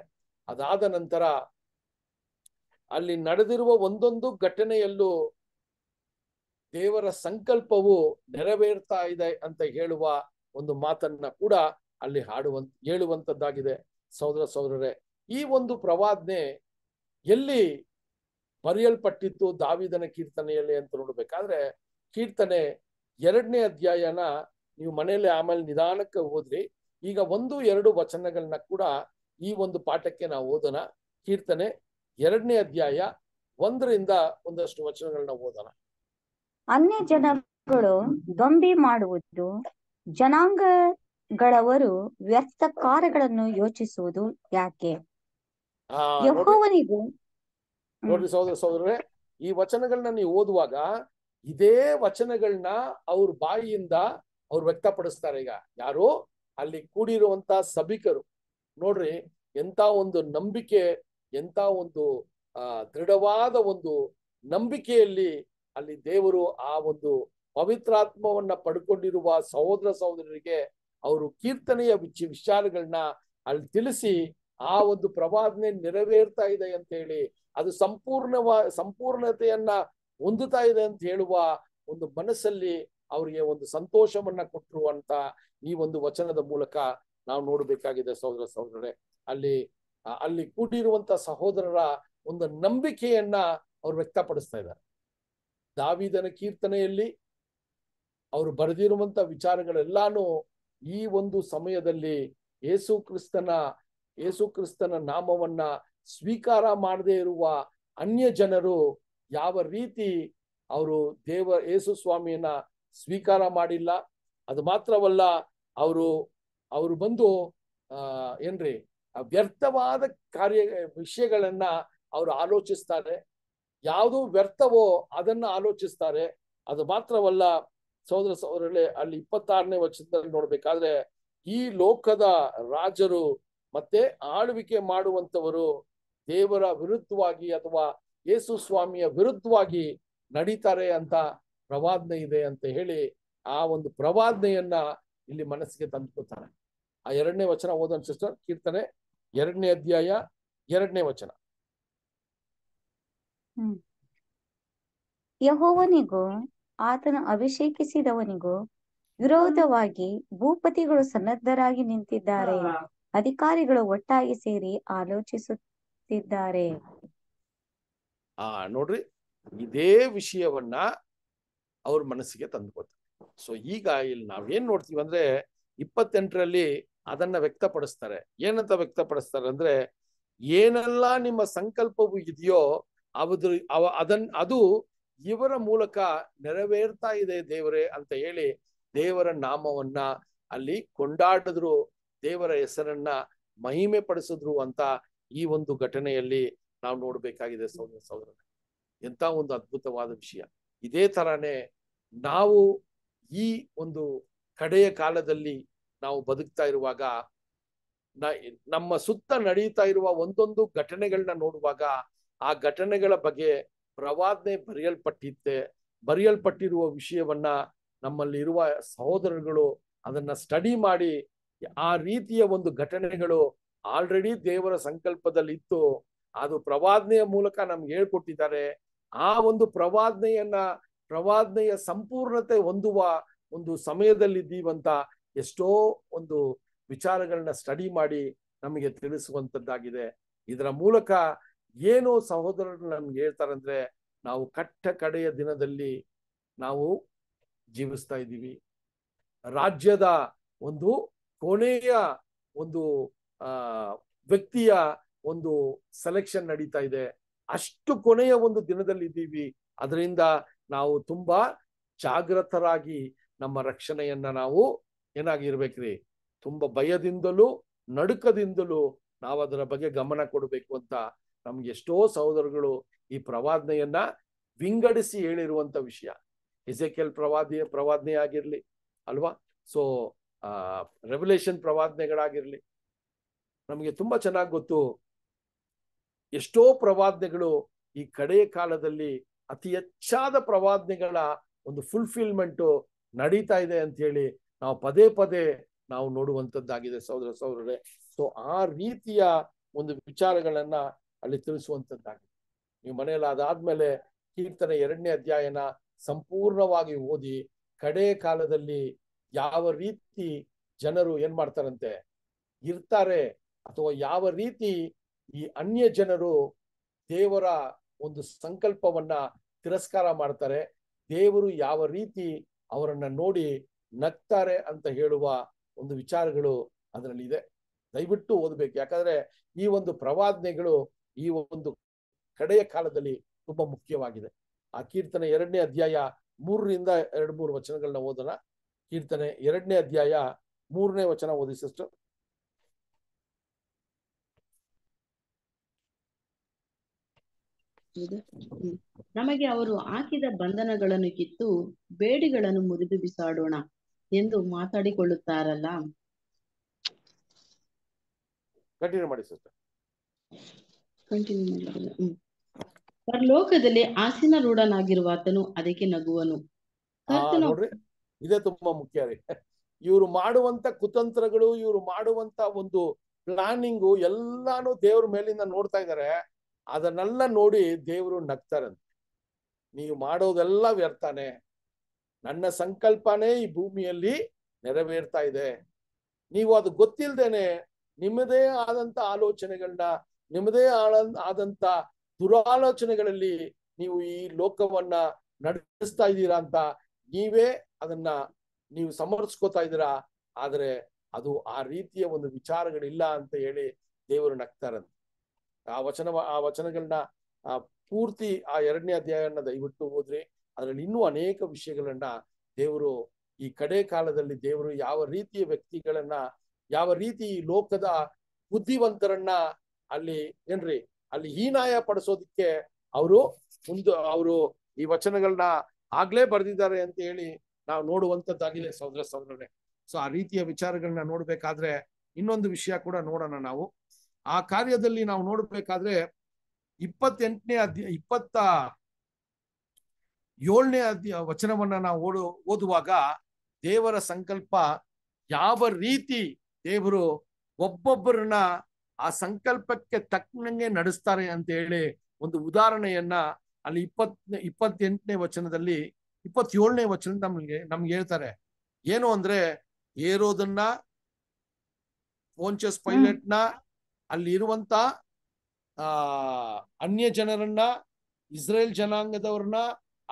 ಅದಾದ ನಂತರ ಅಲ್ಲಿ ನಡೆದಿರುವ ಒಂದೊಂದು ಘಟನೆಯಲ್ಲೂ ದೇವರ ಸಂಕಲ್ಪವು ನೆರವೇರ್ತಾ ಇದೆ ಅಂತ ಹೇಳುವ ಒಂದು ಮಾತನ್ನ ಕೂಡ ಅಲ್ಲಿ ಹಾಡುವಂತ ಹೇಳುವಂತದ್ದಾಗಿದೆ ಸಹೋದರ ಸಹೋದರರೇ ಈ ಒಂದು ಪ್ರವಾದ್ನೆ ಎಲ್ಲಿ ಬರೆಯಲ್ಪಟ್ಟಿತ್ತು ದಾವಿದನ ಕೀರ್ತನೆಯಲ್ಲಿ ಅಂತ ನೋಡ್ಬೇಕಾದ್ರೆ ಕೀರ್ತನೆ ಎರಡನೇ ಅಧ್ಯಾಯನ ನೀವು ಮನೆಯಲ್ಲಿ ಆಮೇಲೆ ನಿಧಾನಕ್ಕೆ ಹೋದ್ರಿ ಈಗ ಒಂದು ಎರಡು ವಚನಗಳನ್ನ ಕೂಡ ಈ ಒಂದು ಪಾಠಕ್ಕೆ ನಾವು ಓದೋಣ ಕೀರ್ತನೆ ಎರಡನೇ ಅಧ್ಯಾಯ ಒಂದರಿಂದ ಒಂದಷ್ಟು ವಚನಗಳನ್ನ ಓದೋಣ ಅನ್ಯ ಜನಗಳು ದೊಂಬಿ ಮಾಡುವುದು ಜನಾಂಗಗಳವರು ವ್ಯರ್ಥ ಕಾರ್ಯಗಳನ್ನು ಯೋಚಿಸುವುದು ಯಾಕೆ ಯಹೋವನಿಗೂ ನೋಡ್ರಿ ಸಹೋದರ ಸಹೋದರರೇ ಈ ವಚನಗಳನ್ನ ನೀವು ಓದುವಾಗ ಇದೇ ವಚನಗಳನ್ನ ಅವ್ರ ಬಾಯಿಯಿಂದ ಅವ್ರು ವ್ಯಕ್ತಪಡಿಸ್ತಾರೆ ಈಗ ಯಾರು ಅಲ್ಲಿ ಕೂಡಿರುವಂತ ಸಭಿಕರು ನೋಡ್ರಿ ಎಂತ ಒಂದು ನಂಬಿಕೆ ಎಂಥ ಒಂದು ಆ ದೃಢವಾದ ಒಂದು ನಂಬಿಕೆಯಲ್ಲಿ ಅಲ್ಲಿ ದೇವರು ಆ ಒಂದು ಪವಿತ್ರಾತ್ಮವನ್ನ ಪಡ್ಕೊಂಡಿರುವ ಸಹೋದರ ಸಹೋದರರಿಗೆ ಅವರು ಕೀರ್ತನೆಯ ವಿಚಾರಗಳನ್ನ ಅಲ್ಲಿ ತಿಳಿಸಿ ಆ ಒಂದು ಪ್ರವಾದನೆ ನೆರವೇರ್ತಾ ಇದೆ ಅಂತ ಹೇಳಿ ಅದು ಸಂಪೂರ್ಣವ ಸಂಪೂರ್ಣತೆಯನ್ನ ಹೊಂದುತ್ತಾ ಇದೆ ಅಂತ ಹೇಳುವ ಒಂದು ಮನಸ್ಸಲ್ಲಿ ಅವರಿಗೆ ಒಂದು ಸಂತೋಷವನ್ನ ಕೊಟ್ಟಿರುವಂತ ಈ ಒಂದು ವಚನದ ಮೂಲಕ ನಾವು ನೋಡಬೇಕಾಗಿದೆ ಸಹೋದರ ಸಹೋದರೇ ಅಲ್ಲಿ ಅಲ್ಲಿ ಕೂಡಿರುವಂತ ಸಹೋದರರ ಒಂದು ನಂಬಿಕೆಯನ್ನ ಅವ್ರು ವ್ಯಕ್ತಪಡಿಸ್ತಾ ಇದ್ದಾರೆ ದಾವಿದನ ಕೀರ್ತನೆಯಲ್ಲಿ ಅವರು ಬರೆದಿರುವಂತ ವಿಚಾರಗಳೆಲ್ಲಾನು ಈ ಒಂದು ಸಮಯದಲ್ಲಿ ಯೇಸು ಕ್ರಿಸ್ತನ ಯೇಸು ಕ್ರಿಸ್ತನ ನಾಮವನ್ನ ಸ್ವೀಕಾರ ಮಾಡದೇ ಇರುವ ಅನ್ಯ ಜನರು ಯಾವ ರೀತಿ ಅವರು ದೇವ ಯೇಸು ಸ್ವಾಮಿಯನ್ನ ಸ್ವೀಕಾರ ಮಾಡಿಲ್ಲ ಅದು ಮಾತ್ರವಲ್ಲ ಅವರು ಅವರು ಬಂದು ಏನ್ರಿ ವ್ಯರ್ಥವಾದ ಕಾರ್ಯ ವಿಷಯಗಳನ್ನ ಅವರು ಆಲೋಚಿಸ್ತಾರೆ ಯಾವುದು ವ್ಯರ್ಥವೋ ಅದನ್ನ ಆಲೋಚಿಸ್ತಾರೆ ಅದು ಮಾತ್ರವಲ್ಲ ಸಹೋದರ ಸಹೋದರಲ್ಲಿ ಅಲ್ಲಿ ಇಪ್ಪತ್ತಾರನೇ ವಚನದಲ್ಲಿ ನೋಡ್ಬೇಕಾದ್ರೆ ಈ ಲೋಕದ ರಾಜರು ಮತ್ತೆ ಆಳ್ವಿಕೆ ಮಾಡುವಂಥವರು ದೇವರ ವಿರುದ್ಧವಾಗಿ ಅಥವಾ ಯೇಸು ಸ್ವಾಮಿಯ ವಿರುದ್ಧವಾಗಿ ನಡೀತಾರೆ ಅಂತ ಪ್ರವಾದನೆ ಇದೆ ಅಂತ ಹೇಳಿ ಆ ಒಂದು ಪ್ರವಾದನೆಯನ್ನ ಇಲ್ಲಿ ಮನಸ್ಸಿಗೆ ತಂದುಕೊತಾರೆ ಆ ಎರಡನೇ ವಚನ ಓದನ್ ಸಿಸ್ಟರ್ ಕೀರ್ತನೆ ಎರಡನೇ ಅಧ್ಯಾಯ ಎರಡನೇ ವಚನ ಯಹೋವನಿಗೂ ಆತನ ಅಭಿಷೇಕಿಸಿದವನಿಗೂ ವಿರೋಧವಾಗಿ ಭೂಪತಿಗಳು ಸನ್ನದ್ಧರಾಗಿ ನಿಂತಿದ್ದಾರೆ ಅಧಿಕಾರಿಗಳು ಒಟ್ಟಾಗಿ ಸೇರಿ ಆಲೋಚಿಸುತ್ತಿದ್ದಾರೆ ಆ ನೋಡ್ರಿ ಇದೇ ವಿಷಯವನ್ನ ಅವ್ರ ಮನಸ್ಸಿಗೆ ತಂದುಕೊತಾರೆ ಸೊ ಈಗ ಇಲ್ಲಿ ನಾವೇನ್ ನೋಡ್ತೀವಿ ಅಂದ್ರೆ ಇಪ್ಪತ್ತೆಂಟರಲ್ಲಿ ಅದನ್ನ ವ್ಯಕ್ತಪಡಿಸ್ತಾರೆ ಏನಂತ ವ್ಯಕ್ತಪಡಿಸ್ತಾರೆ ಅಂದ್ರೆ ಏನೆಲ್ಲ ನಿಮ್ಮ ಸಂಕಲ್ಪವು ಇದೆಯೋ ಅವ್ರ ಅವ ಅದನ್ ಅದು ಇವರ ಮೂಲಕ ನೆರವೇರ್ತಾ ಇದೆ ದೇವರೇ ಅಂತ ಹೇಳಿ ದೇವರ ನಾಮವನ್ನ ಅಲ್ಲಿ ಕೊಂಡಾಡಿದ್ರು ದೇವರ ಹೆಸರನ್ನ ಮಹಿಮೆ ಪಡಿಸಿದ್ರು ಅಂತ ಈ ಒಂದು ಘಟನೆಯಲ್ಲಿ ನಾವು ನೋಡ್ಬೇಕಾಗಿದೆ ಸೌಮ್ಯ ಸಹೋದರ ಎಂತ ಒಂದು ಅದ್ಭುತವಾದ ವಿಷಯ ಇದೇ ತರಾನೇ ನಾವು ಈ ಒಂದು ಕಡೆಯ ಕಾಲದಲ್ಲಿ ನಾವು ಬದುಕ್ತಾ ಇರುವಾಗ ನಮ್ಮ ಸುತ್ತ ನಡೀತಾ ಇರುವ ಒಂದೊಂದು ಘಟನೆಗಳನ್ನ ನೋಡುವಾಗ ಆ ಘಟನೆಗಳ ಬಗ್ಗೆ ಪ್ರವಾದನೆ ಬರೆಯಲ್ಪಟ್ಟಿತ್ತೆ ಬರೆಯಲ್ಪಟ್ಟಿರುವ ವಿಷಯವನ್ನ ನಮ್ಮಲ್ಲಿರುವ ಸಹೋದರಗಳು ಅದನ್ನ ಸ್ಟಡಿ ಮಾಡಿ ಆ ರೀತಿಯ ಒಂದು ಘಟನೆಗಳು ಆಲ್ರೆಡಿ ದೇವರ ಸಂಕಲ್ಪದಲ್ಲಿ ಇತ್ತು ಅದು ಪ್ರವಾದನೆಯ ಮೂಲಕ ನಮ್ಗೆ ಹೇಳ್ಕೊಟ್ಟಿದ್ದಾರೆ ಆ ಒಂದು ಪ್ರವಾದ್ನೆಯನ್ನ ಪ್ರವಾದ್ನೆಯ ಸಂಪೂರ್ಣತೆ ಹೊಂದುವ ಒಂದು ಸಮಯದಲ್ಲಿ ಇದ್ದೀವಂತ ಎಷ್ಟೋ ಒಂದು ವಿಚಾರಗಳನ್ನ ಸ್ಟಡಿ ಮಾಡಿ ನಮಗೆ ತಿಳಿಸುವಂತದ್ದಾಗಿದೆ ಇದರ ಮೂಲಕ ಏನು ಸಹೋದರರು ನಮ್ಗೆ ಹೇಳ್ತಾರಂದ್ರೆ ನಾವು ಕಟ್ಟ ಕಡೆಯ ದಿನದಲ್ಲಿ ನಾವು ಜೀವಿಸ್ತಾ ಇದ್ದೀವಿ ರಾಜ್ಯದ ಒಂದು ಕೊನೆಯ ಒಂದು ವ್ಯಕ್ತಿಯ ಒಂದು ಸೆಲೆಕ್ಷನ್ ನಡೀತಾ ಇದೆ ಅಷ್ಟು ಕೊನೆಯ ಒಂದು ದಿನದಲ್ಲಿ ಇದ್ದೀವಿ ಅದರಿಂದ ನಾವು ತುಂಬಾ ಜಾಗೃತರಾಗಿ ನಮ್ಮ ರಕ್ಷಣೆಯನ್ನ ನಾವು ಏನಾಗಿರ್ಬೇಕ್ರಿ ತುಂಬಾ ಭಯದಿಂದಲೂ ನಡುಕದಿಂದಲೂ ನಾವು ಅದರ ಬಗ್ಗೆ ಗಮನ ಕೊಡಬೇಕು ಅಂತ ನಮ್ಗೆ ಎಷ್ಟೋ ಸಹೋದರಗಳು ಈ ಪ್ರವಾದನೆಯನ್ನ ವಿಂಗಡಿಸಿ ಹೇಳಿರುವಂತ ವಿಷಯ ಇಸೆಕೆಲ್ ಪ್ರವಾದಿಯ ಪ್ರವಾದನೆ ಅಲ್ವಾ ಸೊ ಆ ರೆವಲೇಷನ್ ಪ್ರವಾದನೆಗಳಾಗಿರ್ಲಿ ನಮಗೆ ತುಂಬಾ ಚೆನ್ನಾಗಿ ಗೊತ್ತು ಎಷ್ಟೋ ಪ್ರವಾದನೆಗಳು ಈ ಕಡೆಯ ಕಾಲದಲ್ಲಿ ಅತಿ ಹೆಚ್ಚಾದ ಪ್ರವಾದನೆಗಳ ಒಂದು ಫುಲ್ಫಿಲ್ಮೆಂಟು ನಡೀತಾ ಇದೆ ಅಂತ ಹೇಳಿ ನಾವು ಪದೇ ಪದೇ ನಾವು ನೋಡುವಂಥದ್ದಾಗಿದೆ ಸಹೋದರ ಸಹೋದರರೇ ಸೊ ಆ ರೀತಿಯ ಒಂದು ವಿಚಾರಗಳನ್ನ ಅಲ್ಲಿ ತಿಳಿಸುವಂಥದ್ದಾಗಿದೆ ನೀವು ಮನೆಯಲ್ಲಿ ಅದಾದ್ಮೇಲೆ ಕೀರ್ತನೆ ಎರಡನೇ ಅಧ್ಯಾಯನ ಸಂಪೂರ್ಣವಾಗಿ ಓದಿ ಕಡೆ ಕಾಲದಲ್ಲಿ ಯಾವ ರೀತಿ ಜನರು ಏನ್ ಮಾಡ್ತಾರಂತೆ ಇರ್ತಾರೆ ಅಥವಾ ಯಾವ ರೀತಿ ಈ ಅನ್ಯ ಜನರು ದೇವರ ಒಂದು ಸಂಕಲ್ಪವನ್ನ ತಿರಸ್ಕಾರ ಮಾಡ್ತಾರೆ ದೇವರು ಯಾವ ರೀತಿ ಅವರನ್ನ ನೋಡಿ ನಗ್ತಾರೆ ಅಂತ ಹೇಳುವ ಒಂದು ವಿಚಾರಗಳು ಅದರಲ್ಲಿ ಇದೆ ದಯವಿಟ್ಟು ಓದಬೇಕು ಯಾಕಂದ್ರೆ ಈ ಒಂದು ಪ್ರವಾದನೆಗಳು ಈ ಒಂದು ಕಡೆಯ ಕಾಲದಲ್ಲಿ ತುಂಬಾ ಮುಖ್ಯವಾಗಿದೆ ಆ ಕೀರ್ತನೆ ಎರಡನೇ ಅಧ್ಯಾಯ ಮೂರರಿಂದ ಎರಡು ಮೂರು ವಚನಗಳನ್ನ ಓದೋಣ ಕೀರ್ತನೆ ಎರಡನೇ ಅಧ್ಯಾಯ ಮೂರನೇ ವಚನ ಓದಿಸಷ್ಟು ನಮಗೆ ಅವರು ಹಾಕಿದ ಬಂಧನಗಳನ್ನು ಕಿತ್ತು ಬೇಡಿಗಳನ್ನು ಮುರಿದು ಬಿಸಾಡೋಣ ಎಂದು ಮಾತಾಡಿಕೊಳ್ಳುತ್ತಾರಲ್ಲ ಕಂಟಿನ್ಯೂ ಮಾಡಿ ಸಿಸ್ಟರ್ ಕಂಟಿನ್ಯೂ ಮಾಡಿ ಪರಲೋಕದಲ್ಲಿ ಆತನು ಅದಕ್ಕೆ ನಗುವನು ಇದೇ ತುಂಬಾ ಮುಖ್ಯ ರೀ ಇವ್ರು ಮಾಡುವಂತ ಕುತಂತ್ರಗಳು ಇವ್ರು ಮಾಡುವಂತ ಒಂದು ಪ್ಲಾನಿಂಗು ಎಲ್ಲಾನು ದೇವ್ರ ಮೇಲಿಂದ ನೋಡ್ತಾ ಇದಾರೆ ಅದನ್ನೆಲ್ಲ ನೋಡಿ ದೇವ್ರು ನಗ್ತಾರಂತೆ ನೀವು ಮಾಡೋದೆಲ್ಲ ವ್ಯರ್ಥನೇ ನನ್ನ ಸಂಕಲ್ಪನೇ ಈ ಭೂಮಿಯಲ್ಲಿ ನೆರವೇರ್ತಾ ಇದೆ ನೀವು ಅದು ಗೊತ್ತಿಲ್ದೇನೆ ನಿಮ್ಮದೇ ಆದಂತ ಆಲೋಚನೆಗಳನ್ನ ನಿಮ್ಮದೇ ಆದಂತ ದುರಾಲೋಚನೆಗಳಲ್ಲಿ ನೀವು ಈ ಲೋಕವನ್ನ ನಡೆಸ್ತಾ ಇದ್ದೀರಾ ಅಂತ ನೀವೇ ಅದನ್ನ ನೀವು ಸಮರ್ಸ್ಕೋತಾ ಇದ್ದೀರಾ ಆದ್ರೆ ಅದು ಆ ರೀತಿಯ ಒಂದು ವಿಚಾರಗಳಿಲ್ಲ ಅಂತ ಹೇಳಿ ದೇವರು ನಗ್ತಾರಂತೆ ಆ ವಚನ ಆ ವಚನಗಳನ್ನ ಪೂರ್ತಿ ಆ ಎರಡನೇ ಅಧ್ಯಾಯನ ದಯವಿಟ್ಟು ಹೋದ್ರಿ ಅದರಲ್ಲಿ ಇನ್ನೂ ಅನೇಕ ವಿಷಯಗಳನ್ನ ದೇವರು ಈ ಕಡೆ ಕಾಲದಲ್ಲಿ ದೇವರು ಯಾವ ರೀತಿಯ ವ್ಯಕ್ತಿಗಳನ್ನ ಯಾವ ರೀತಿ ಲೋಕದ ಬುದ್ಧಿವಂತರನ್ನ ಅಲ್ಲಿ ಏನ್ರಿ ಅಲ್ಲಿ ಹೀನಾಯ ಪಡಿಸೋದಿಕ್ಕೆ ಅವರು ಮುಂದೆ ಅವರು ಈ ವಚನಗಳನ್ನ ಆಗ್ಲೇ ಬರೆದಿದ್ದಾರೆ ಅಂತ ಹೇಳಿ ನಾವು ನೋಡುವಂತದ್ದಾಗಿದೆ ಸಹೋದರ ಸಹೋದರೇ ಸೊ ಆ ರೀತಿಯ ವಿಚಾರಗಳನ್ನ ನೋಡ್ಬೇಕಾದ್ರೆ ಇನ್ನೊಂದು ವಿಷಯ ಕೂಡ ನೋಡೋಣ ನಾವು ಆ ಕಾರ್ಯದಲ್ಲಿ ನಾವು ನೋಡ್ಬೇಕಾದ್ರೆ ಇಪ್ಪತ್ತೆಂಟನೇ ಅಧ್ಯ ಇಪ್ಪತ್ತ ಏಳನೇ ಅಧ್ಯ ವಚನವನ್ನ ನಾವು ಓಡು ಓದುವಾಗ ದೇವರ ಸಂಕಲ್ಪ ಯಾವ ರೀತಿ ದೇವರು ಒಬ್ಬೊಬ್ಬರನ್ನ ಆ ಸಂಕಲ್ಪಕ್ಕೆ ತಕ್ಕನಂಗೆ ನಡೆಸ್ತಾರೆ ಅಂತ ಹೇಳಿ ಒಂದು ಉದಾಹರಣೆಯನ್ನ ಅಲ್ಲಿ ಇಪ್ಪತ್ ಇಪ್ಪತ್ತೆಂಟನೇ ವಚನದಲ್ಲಿ ಇಪ್ಪತ್ತೇಳನೇ ವಚನ ನಮ್ಗೆ ನಮ್ಗೆ ಹೇಳ್ತಾರೆ ಏನು ಅಂದ್ರೆ ಏರೋದನ್ನ ಪೋಂಚಸ್ ಪೈಲಟ್ನ ಅಲ್ಲಿ ಇರುವಂತ ಆ ಅನ್ಯ ಜನರನ್ನ ಇಸ್ರೇಲ್ ಜನಾಂಗದವ್ರನ್ನ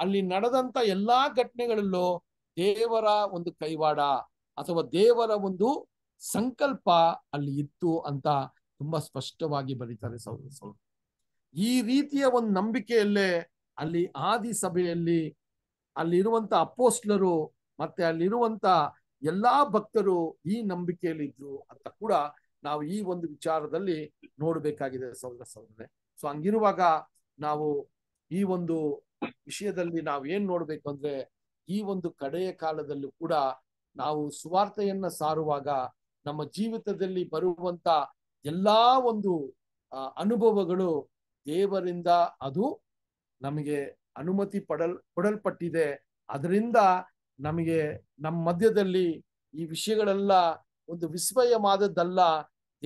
ಅಲ್ಲಿ ನಡೆದಂತ ಎಲ್ಲಾ ಘಟನೆಗಳಲ್ಲೂ ದೇವರ ಒಂದು ಕೈವಾಡ ಅಥವಾ ದೇವರ ಒಂದು ಸಂಕಲ್ಪ ಅಲ್ಲಿ ಇತ್ತು ಅಂತ ತುಂಬಾ ಸ್ಪಷ್ಟವಾಗಿ ಬರೀತಾರೆ ಸೌರ ಸೌರ ಈ ರೀತಿಯ ಒಂದು ನಂಬಿಕೆಯಲ್ಲೇ ಅಲ್ಲಿ ಆದಿ ಸಭೆಯಲ್ಲಿ ಅಲ್ಲಿರುವಂತ ಅಪೋಸ್ಟ್ಲರು ಮತ್ತೆ ಅಲ್ಲಿರುವಂತ ಎಲ್ಲಾ ಭಕ್ತರು ಈ ನಂಬಿಕೆಯಲ್ಲಿದ್ರು ಅಂತ ಕೂಡ ನಾವು ಈ ಒಂದು ವಿಚಾರದಲ್ಲಿ ನೋಡಬೇಕಾಗಿದೆ ಸೌರ ಸೌರರೆ ಸೊ ಹಂಗಿರುವಾಗ ನಾವು ಈ ಒಂದು ವಿಷಯದಲ್ಲಿ ನಾವು ಏನ್ ನೋಡ್ಬೇಕು ಅಂದ್ರೆ ಈ ಒಂದು ಕಡೆಯ ಕಾಲದಲ್ಲೂ ಕೂಡ ನಾವು ಸುವಾರ್ತೆಯನ್ನ ಸಾರುವಾಗ ನಮ್ಮ ಜೀವಿತದಲ್ಲಿ ಬರುವಂತ ಎಲ್ಲಾ ಒಂದು ಅನುಭವಗಳು ದೇವರಿಂದ ಅದು ನಮಗೆ ಅನುಮತಿ ಪಡಲ್ ಕೊಡಲ್ಪಟ್ಟಿದೆ ಅದರಿಂದ ನಮಗೆ ನಮ್ಮ ಮಧ್ಯದಲ್ಲಿ ಈ ವಿಷಯಗಳೆಲ್ಲ ಒಂದು ವಿಸ್ಮಯವಾದದ್ದಲ್ಲ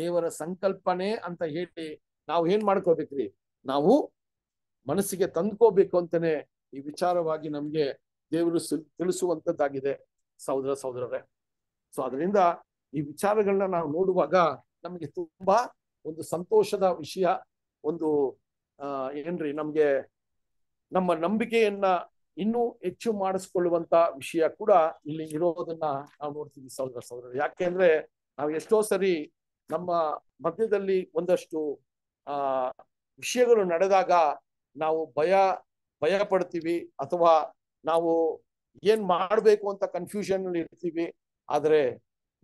ದೇವರ ಸಂಕಲ್ಪನೆ ಅಂತ ಹೇಳಿ ನಾವು ಏನ್ ಮಾಡ್ಕೋಬೇಕ್ರಿ ನಾವು ಮನಸ್ಸಿಗೆ ತಂದ್ಕೋಬೇಕು ಅಂತಾನೆ ಈ ವಿಚಾರವಾಗಿ ನಮ್ಗೆ ದೇವರು ತಿಳಿಸುವಂತದ್ದಾಗಿದೆ ಸಹೋದರ ಸಹೋದರರೇ ಸೊ ಅದರಿಂದ ಈ ವಿಚಾರಗಳನ್ನ ನಾವು ನೋಡುವಾಗ ನಮಗೆ ತುಂಬಾ ಒಂದು ಸಂತೋಷದ ವಿಷಯ ಒಂದು ಏನ್ರಿ ನಮ್ಗೆ ನಮ್ಮ ನಂಬಿಕೆಯನ್ನ ಇನ್ನೂ ಹೆಚ್ಚು ಮಾಡಿಸ್ಕೊಳ್ಳುವಂತ ವಿಷಯ ಕೂಡ ಇಲ್ಲಿ ಇರೋದನ್ನ ನಾವು ನೋಡ್ತೀವಿ ಸಹೋದರ ಸಹೋದರ ಯಾಕೆಂದ್ರೆ ನಾವು ಎಷ್ಟೋ ಸರಿ ನಮ್ಮ ಮಧ್ಯದಲ್ಲಿ ಒಂದಷ್ಟು ಆ ವಿಷಯಗಳು ನಡೆದಾಗ ನಾವು ಭಯ ಭಯ ಪಡ್ತೀವಿ ಅಥವಾ ನಾವು ಏನ್ ಮಾಡಬೇಕು ಅಂತ ಕನ್ಫ್ಯೂಷನ್ ಇರ್ತೀವಿ ಆದರೆ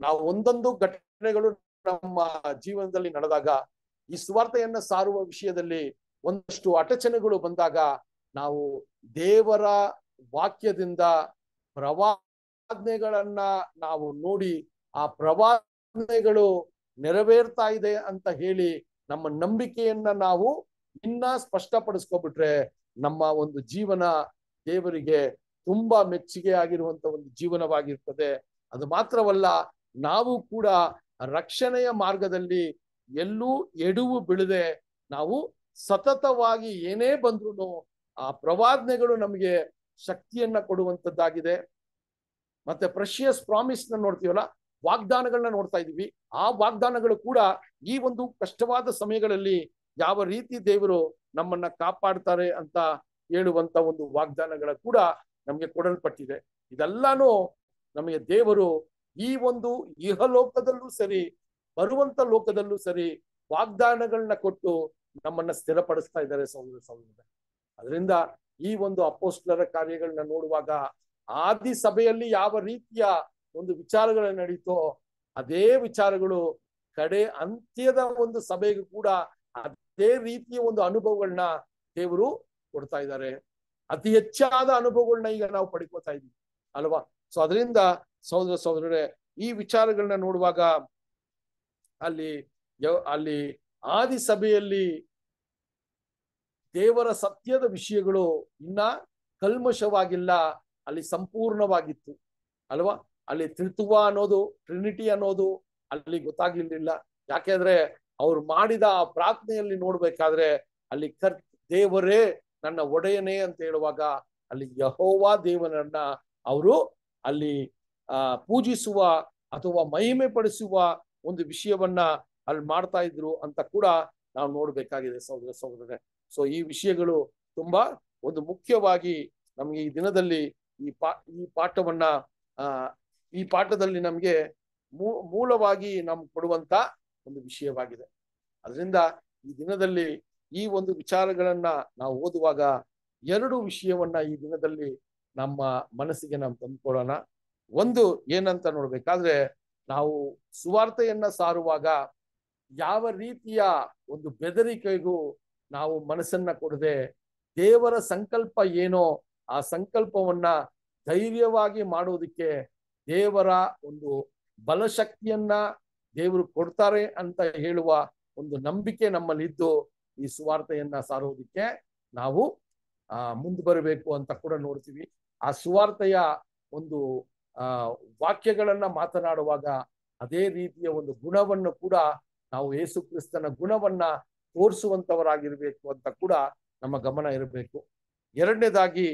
ನಾವು ಒಂದೊಂದು ಘಟನೆಗಳು ನಮ್ಮ ಜೀವನದಲ್ಲಿ ನಡೆದಾಗ ಈ ಸ್ವಾರ್ಥೆಯನ್ನ ಸಾರುವ ವಿಷಯದಲ್ಲಿ ಒಂದಷ್ಟು ಅಟಚನೆಗಳು ಬಂದಾಗ ನಾವು ದೇವರ ವಾಕ್ಯದಿಂದ ಪ್ರವಾದನೆಗಳನ್ನ ನಾವು ನೋಡಿ ಆ ಪ್ರವಾದನೆಗಳು ನೆರವೇರ್ತಾ ಇದೆ ಅಂತ ಹೇಳಿ ನಮ್ಮ ನಂಬಿಕೆಯನ್ನ ನಾವು ಇನ್ನ ಸ್ಪಷ್ಟಪಡಿಸ್ಕೊಬಿಟ್ರೆ ನಮ್ಮ ಒಂದು ಜೀವನ ದೇವರಿಗೆ ತುಂಬಾ ಮೆಚ್ಚುಗೆ ಆಗಿರುವಂತ ಒಂದು ಜೀವನವಾಗಿರ್ತದೆ ಅದು ಮಾತ್ರವಲ್ಲ ನಾವು ಕೂಡ ರಕ್ಷಣೆಯ ಮಾರ್ಗದಲ್ಲಿ ಎಲ್ಲೂ ಎಡುವು ಬಿಳದೆ ನಾವು ಸತತವಾಗಿ ಏನೇ ಬಂದ್ರು ಆ ಪ್ರವಾದನೆಗಳು ನಮಗೆ ಶಕ್ತಿಯನ್ನ ಕೊಡುವಂತದ್ದಾಗಿದೆ ಮತ್ತೆ ಪ್ರಶಿಯಸ್ ಪ್ರಾಮಿಸ್ ನ ನೋಡ್ತೀವಲ್ಲ ವಾಗ್ದಾನಗಳನ್ನ ನೋಡ್ತಾ ಇದೀವಿ ಆ ವಾಗ್ದಾನಗಳು ಕೂಡ ಈ ಒಂದು ಕಷ್ಟವಾದ ಸಮಯಗಳಲ್ಲಿ ಯಾವ ರೀತಿ ದೇವರು ನಮ್ಮನ್ನ ಕಾಪಾಡ್ತಾರೆ ಅಂತ ಹೇಳುವಂತ ಒಂದು ವಾಗ್ದಾನಗಳ ಕೂಡ ನಮಗೆ ಕೊಡಲ್ಪಟ್ಟಿದೆ ಇದೆಲ್ಲಾನು ನಮಗೆ ದೇವರು ಈ ಒಂದು ಇಹಲೋಕದಲ್ಲೂ ಸರಿ ಬರುವಂತ ಲೋಕದಲ್ಲೂ ಸರಿ ವಾಗ್ದಾನಗಳನ್ನ ಕೊಟ್ಟು ನಮ್ಮನ್ನ ಸ್ಥಿರಪಡಿಸ್ತಾ ಇದ್ದಾರೆ ಸಹೋದರ ಸಹೋದರ ಅದರಿಂದ ಈ ಒಂದು ಅಪೋಸ್ಟ್ಲರ ಕಾರ್ಯಗಳನ್ನ ನೋಡುವಾಗ ಆದಿ ಸಭೆಯಲ್ಲಿ ಯಾವ ರೀತಿಯ ಒಂದು ವಿಚಾರಗಳು ನಡೀತೋ ಅದೇ ವಿಚಾರಗಳು ಕಡೆ ಅಂತ್ಯದ ಒಂದು ಸಭೆಗೂ ಕೂಡ ಅದೇ ರೀತಿಯ ಒಂದು ಅನುಭವಗಳನ್ನ ದೇವರು ಕೊಡ್ತಾ ಇದ್ದಾರೆ ಅತಿ ಹೆಚ್ಚಾದ ಅನುಭವಗಳನ್ನ ಈಗ ನಾವು ಪಡ್ಕೋತಾ ಇದ್ದೀವಿ ಅಲ್ವಾ ಸೊ ಅದರಿಂದ ಸಹೋದರ ಸಹೋದರರೇ ಈ ವಿಚಾರಗಳನ್ನ ನೋಡುವಾಗ ಅಲ್ಲಿ ಅಲ್ಲಿ ಆದಿ ಸಭೆಯಲ್ಲಿ ದೇವರ ಸತ್ಯದ ವಿಷಯಗಳು ಇನ್ನ ಕಲ್ಮಶವಾಗಿಲ್ಲ ಅಲ್ಲಿ ಸಂಪೂರ್ಣವಾಗಿತ್ತು ಅಲ್ವಾ ಅಲ್ಲಿ ತ್ರಿತ್ವ ಅನ್ನೋದು ಟ್ರಿನಿಟಿ ಅನ್ನೋದು ಅಲ್ಲಿ ಗೊತ್ತಾಗಿರ್ಲಿಲ್ಲ ಯಾಕೆಂದ್ರೆ ಅವ್ರು ಮಾಡಿದ ಆ ಪ್ರಾರ್ಥನೆಯಲ್ಲಿ ನೋಡ್ಬೇಕಾದ್ರೆ ಅಲ್ಲಿ ಕರ್ ದೇವರೇ ನನ್ನ ಒಡೆಯನೇ ಅಂತ ಹೇಳುವಾಗ ಅಲ್ಲಿ ಯಹೋವಾ ದೇವನನ್ನ ಅವರು ಅಲ್ಲಿ ಪೂಜಿಸುವ ಅಥವಾ ಮಹಿಮೆ ಪಡಿಸುವ ಒಂದು ವಿಷಯವನ್ನ ಅಲ್ಲಿ ಮಾಡ್ತಾ ಇದ್ರು ಅಂತ ಕೂಡ ನಾವು ನೋಡ್ಬೇಕಾಗಿದೆ ಸಹೋದರ ಸಹೋದರ ಸೊ ಈ ವಿಷಯಗಳು ತುಂಬಾ ಒಂದು ಮುಖ್ಯವಾಗಿ ನಮಗೆ ಈ ದಿನದಲ್ಲಿ ಈ ಪಾ ಈ ಪಾಠವನ್ನ ಆ ಈ ಪಾಠದಲ್ಲಿ ನಮಗೆ ಮೂಲವಾಗಿ ನಮ್ ಕೊಡುವಂತ ಒಂದು ವಿಷಯವಾಗಿದೆ ಅದರಿಂದ ಈ ದಿನದಲ್ಲಿ ಈ ಒಂದು ವಿಚಾರಗಳನ್ನ ನಾವು ಓದುವಾಗ ಎರಡು ವಿಷಯವನ್ನ ಈ ದಿನದಲ್ಲಿ ನಮ್ಮ ಮನಸ್ಸಿಗೆ ನಾವು ತಂದುಕೊಡೋಣ ಒಂದು ಏನಂತ ನೋಡ್ಬೇಕಾದ್ರೆ ನಾವು ಸುವಾರ್ತೆಯನ್ನ ಸಾರುವಾಗ ಯಾವ ರೀತಿಯ ಒಂದು ಬೆದರಿಕೆಗೂ ನಾವು ಮನಸ್ಸನ್ನ ಕೊಡದೆ ದೇವರ ಸಂಕಲ್ಪ ಏನೋ ಆ ಸಂಕಲ್ಪವನ್ನ ಧೈರ್ಯವಾಗಿ ಮಾಡುವುದಕ್ಕೆ ದೇವರ ಒಂದು ಬಲಶಕ್ತಿಯನ್ನ ದೇವರು ಕೊಡ್ತಾರೆ ಅಂತ ಹೇಳುವ ಒಂದು ನಂಬಿಕೆ ನಮ್ಮಲ್ಲಿದ್ದು ಈ ಸುವಾರ್ತೆಯನ್ನ ಸಾರೋದಕ್ಕೆ ನಾವು ಆ ಮುಂದೆ ಬರಬೇಕು ಅಂತ ಕೂಡ ನೋಡ್ತೀವಿ ಆ ಸುವಾರ್ತೆಯ ಒಂದು ಆ ವಾಕ್ಯಗಳನ್ನ ಮಾತನಾಡುವಾಗ ಅದೇ ರೀತಿಯ ಒಂದು ಗುಣವನ್ನು ಕೂಡ ನಾವು ಯೇಸು ಕ್ರಿಸ್ತನ ಗುಣವನ್ನ ತೋರಿಸುವಂತವರಾಗಿರ್ಬೇಕು ಅಂತ ಕೂಡ ನಮ್ಮ ಗಮನ ಇರಬೇಕು ಎರಡನೇದಾಗಿ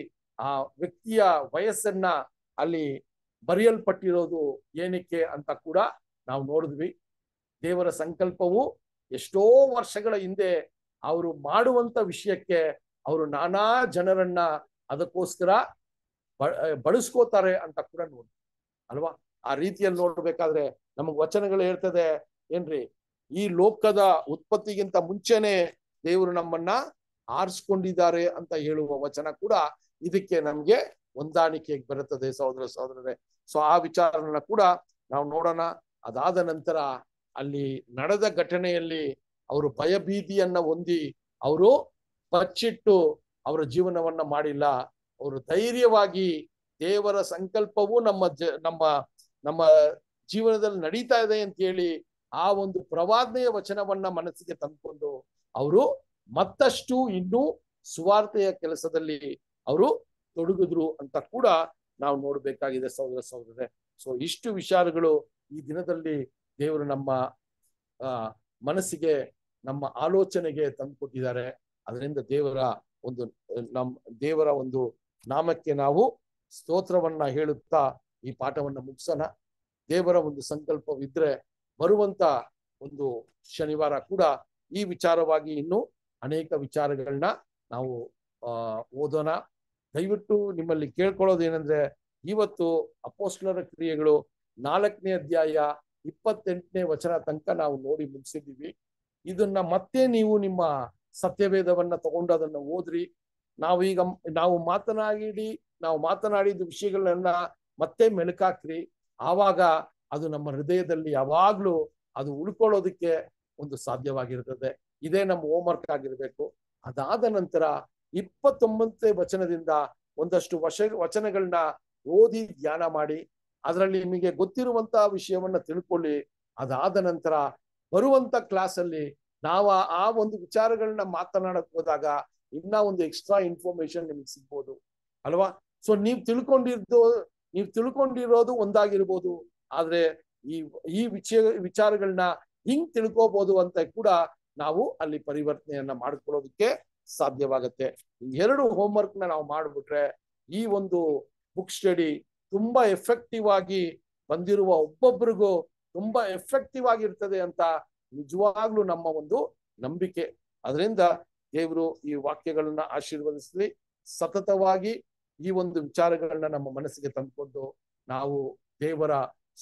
ಆ ವ್ಯಕ್ತಿಯ ವಯಸ್ಸನ್ನ ಅಲ್ಲಿ ಬರೆಯಲ್ಪಟ್ಟಿರೋದು ಏನಕ್ಕೆ ಅಂತ ಕೂಡ ನಾವು ನೋಡಿದ್ವಿ ದೇವರ ಸಂಕಲ್ಪವು ಎಷ್ಟೋ ವರ್ಷಗಳ ಹಿಂದೆ ಅವರು ಮಾಡುವಂತ ವಿಷಯಕ್ಕೆ ಅವರು ನಾನಾ ಜನರನ್ನ ಅದಕ್ಕೋಸ್ಕರ ಬಳಸ್ಕೋತಾರೆ ಅಂತ ಕೂಡ ನೋಡಿ ಅಲ್ವಾ ಆ ರೀತಿಯಲ್ಲಿ ನೋಡ್ಬೇಕಾದ್ರೆ ನಮಗ್ ವಚನಗಳು ಹೇಳ್ತದೆ ಏನ್ರಿ ಈ ಲೋಕದ ಉತ್ಪತ್ತಿಗಿಂತ ಮುಂಚೆನೆ ದೇವರು ನಮ್ಮನ್ನ ಆರಿಸ್ಕೊಂಡಿದ್ದಾರೆ ಅಂತ ಹೇಳುವ ವಚನ ಕೂಡ ಇದಕ್ಕೆ ನಮ್ಗೆ ಹೊಂದಾಣಿಕೆಗೆ ಬರುತ್ತದೆ ಸಹೋದರ ಸಹೋದರರೇ ಸೊ ಆ ವಿಚಾರನ ಕೂಡ ನಾವು ನೋಡೋಣ ಅದಾದ ನಂತರ ಅಲ್ಲಿ ನಡೆದ ಘಟನೆಯಲ್ಲಿ ಅವರು ಭಯಭೀತಿಯನ್ನ ಹೊಂದಿ ಅವರು ಬಚ್ಚಿಟ್ಟು ಅವರ ಜೀವನವನ್ನ ಮಾಡಿಲ್ಲ ಅವರು ಧೈರ್ಯವಾಗಿ ದೇವರ ಸಂಕಲ್ಪವು ನಮ್ಮ ಜ ನಮ್ಮ ನಮ್ಮ ಜೀವನದಲ್ಲಿ ನಡೀತಾ ಇದೆ ಅಂತ ಹೇಳಿ ಆ ಒಂದು ಪ್ರವಾದನೆಯ ವಚನವನ್ನ ಮನಸ್ಸಿಗೆ ತಂದುಕೊಂಡು ಅವರು ಮತ್ತಷ್ಟು ಇನ್ನೂ ಸುವಾರ್ತೆಯ ಕೆಲಸದಲ್ಲಿ ಅವರು ತೊಡಗಿದ್ರು ಅಂತ ಕೂಡ ನಾವು ನೋಡ್ಬೇಕಾಗಿದೆ ಸಹೋದರ ಸಹೋದರ ಸೊ ಇಷ್ಟು ವಿಚಾರಗಳು ಈ ದಿನದಲ್ಲಿ ದೇವರು ನಮ್ಮ ಮನಸ್ಸಿಗೆ ನಮ್ಮ ಆಲೋಚನೆಗೆ ಕೊಟ್ಟಿದ್ದಾರೆ ಅದರಿಂದ ದೇವರ ಒಂದು ನಮ್ಮ ದೇವರ ಒಂದು ನಾಮಕ್ಕೆ ನಾವು ಸ್ತೋತ್ರವನ್ನ ಹೇಳುತ್ತಾ ಈ ಪಾಠವನ್ನ ಮುಗಿಸೋಣ ದೇವರ ಒಂದು ಸಂಕಲ್ಪವಿದ್ರೆ ಬರುವಂತ ಒಂದು ಶನಿವಾರ ಕೂಡ ಈ ವಿಚಾರವಾಗಿ ಇನ್ನು ಅನೇಕ ವಿಚಾರಗಳನ್ನ ನಾವು ಓದೋಣ ದಯವಿಟ್ಟು ನಿಮ್ಮಲ್ಲಿ ಕೇಳ್ಕೊಳ್ಳೋದೇನೆಂದ್ರೆ ಇವತ್ತು ಅಪೋಸ್ಲರ ಕ್ರಿಯೆಗಳು ನಾಲ್ಕನೇ ಅಧ್ಯಾಯ ಇಪ್ಪತ್ತೆಂಟನೇ ವಚನ ತನಕ ನಾವು ನೋಡಿ ಮುಗಿಸಿದ್ದೀವಿ ಇದನ್ನ ಮತ್ತೆ ನೀವು ನಿಮ್ಮ ಸತ್ಯವೇದವನ್ನ ತಗೊಂಡು ಅದನ್ನ ಓದ್ರಿ ನಾವೀಗ ನಾವು ಮಾತನಾಡಿ ನಾವು ಮಾತನಾಡಿದ ವಿಷಯಗಳನ್ನ ಮತ್ತೆ ಮೆಲುಕಾಕ್ರಿ ಆವಾಗ ಅದು ನಮ್ಮ ಹೃದಯದಲ್ಲಿ ಯಾವಾಗ್ಲೂ ಅದು ಉಳ್ಕೊಳ್ಳೋದಕ್ಕೆ ಒಂದು ಸಾಧ್ಯವಾಗಿರ್ತದೆ ಇದೇ ನಮ್ಮ ಹೋಮ್ವರ್ಕ್ ಆಗಿರ್ಬೇಕು ಅದಾದ ನಂತರ ಇಪ್ಪತ್ತೊಂಬತ್ತನೇ ವಚನದಿಂದ ಒಂದಷ್ಟು ವಶ ವಚನಗಳನ್ನ ಓದಿ ಧ್ಯಾನ ಮಾಡಿ ಅದರಲ್ಲಿ ನಿಮಗೆ ಗೊತ್ತಿರುವಂತಹ ವಿಷಯವನ್ನ ತಿಳ್ಕೊಳ್ಳಿ ಅದಾದ ನಂತರ ಬರುವಂತ ಕ್ಲಾಸಲ್ಲಿ ನಾವು ಆ ಒಂದು ವಿಚಾರಗಳನ್ನ ಮಾತನಾಡಕ್ ಹೋದಾಗ ಇನ್ನ ಒಂದು ಎಕ್ಸ್ಟ್ರಾ ಇನ್ಫಾರ್ಮೇಶನ್ ನಿಮ್ಗೆ ಸಿಗ್ಬೋದು ಅಲ್ವಾ ಸೊ ನೀವ್ ತಿಳ್ಕೊಂಡಿದ್ದು ನೀವ್ ತಿಳ್ಕೊಂಡಿರೋದು ಒಂದಾಗಿರ್ಬೋದು ಆದ್ರೆ ಈ ಈ ವಿಷಯ ವಿಚಾರಗಳನ್ನ ಹಿಂಗ್ ತಿಳ್ಕೋಬಹುದು ಅಂತ ಕೂಡ ನಾವು ಅಲ್ಲಿ ಪರಿವರ್ತನೆಯನ್ನ ಮಾಡ್ಕೊಳ್ಳೋದಕ್ಕೆ ಸಾಧ್ಯವಾಗುತ್ತೆ ಎರಡು ಹೋಮ್ವರ್ಕ್ ನ ನಾವು ಮಾಡ್ಬಿಟ್ರೆ ಈ ಒಂದು ಬುಕ್ ಸ್ಟಡಿ ತುಂಬಾ ಎಫೆಕ್ಟಿವ್ ಆಗಿ ಬಂದಿರುವ ಒಬ್ಬೊಬ್ಬರಿಗೂ ತುಂಬಾ ಎಫೆಕ್ಟಿವ್ ಆಗಿರ್ತದೆ ಅಂತ ನಿಜವಾಗ್ಲೂ ನಮ್ಮ ಒಂದು ನಂಬಿಕೆ ಅದರಿಂದ ದೇವರು ಈ ವಾಕ್ಯಗಳನ್ನ ಆಶೀರ್ವದಿಸಲಿ ಸತತವಾಗಿ ಈ ಒಂದು ವಿಚಾರಗಳನ್ನ ನಮ್ಮ ಮನಸ್ಸಿಗೆ ತಂದುಕೊಂಡು ನಾವು ದೇವರ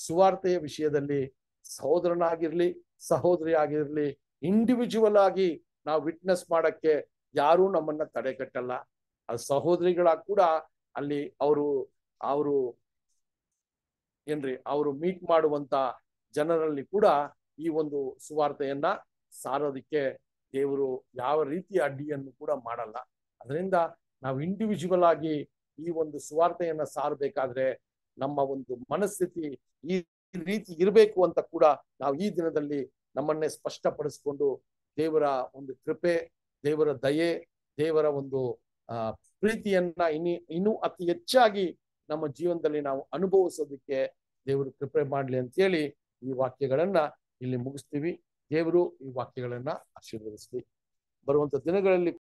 ಸುವಾರ್ತೆಯ ವಿಷಯದಲ್ಲಿ ಸಹೋದರನಾಗಿರ್ಲಿ ಸಹೋದರಿ ಆಗಿರ್ಲಿ ಇಂಡಿವಿಜುವಲ್ ಆಗಿ ನಾವು ವಿಟ್ನೆಸ್ ಮಾಡಕ್ಕೆ ಯಾರೂ ನಮ್ಮನ್ನ ತಡೆಗಟ್ಟಲ್ಲ ಅದು ಸಹೋದರಿಗಳ ಕೂಡ ಅಲ್ಲಿ ಅವರು ಅವರು ಏನ್ರಿ ಅವರು ಮೀಟ್ ಮಾಡುವಂತ ಜನರಲ್ಲಿ ಕೂಡ ಈ ಒಂದು ಸುವಾರ್ತೆಯನ್ನ ಸಾರೋದಕ್ಕೆ ದೇವರು ಯಾವ ರೀತಿಯ ಅಡ್ಡಿಯನ್ನು ಕೂಡ ಮಾಡಲ್ಲ ಅದರಿಂದ ನಾವು ಇಂಡಿವಿಜುವಲ್ ಆಗಿ ಈ ಒಂದು ಸುವಾರ್ತೆಯನ್ನ ಸಾರಬೇಕಾದ್ರೆ ನಮ್ಮ ಒಂದು ಮನಸ್ಥಿತಿ ಈ ರೀತಿ ಇರಬೇಕು ಅಂತ ಕೂಡ ನಾವು ಈ ದಿನದಲ್ಲಿ ನಮ್ಮನ್ನೇ ಸ್ಪಷ್ಟಪಡಿಸ್ಕೊಂಡು ದೇವರ ಒಂದು ಕೃಪೆ ದೇವರ ದಯೆ ದೇವರ ಒಂದು ಪ್ರೀತಿಯನ್ನ ಇನ್ನೂ ಇನ್ನೂ ಅತಿ ಹೆಚ್ಚಾಗಿ ನಮ್ಮ ಜೀವನದಲ್ಲಿ ನಾವು ಅನುಭವಿಸೋದಕ್ಕೆ ದೇವರು ಕೃಪೆ ಮಾಡಲಿ ಅಂತೇಳಿ ಈ ವಾಕ್ಯಗಳನ್ನ ಇಲ್ಲಿ ಮುಗಿಸ್ತೀವಿ ದೇವರು ಈ ವಾಕ್ಯಗಳನ್ನ ಆಶೀರ್ವದಿಸ್ಲಿ ಬರುವಂತ ದಿನಗಳಲ್ಲಿ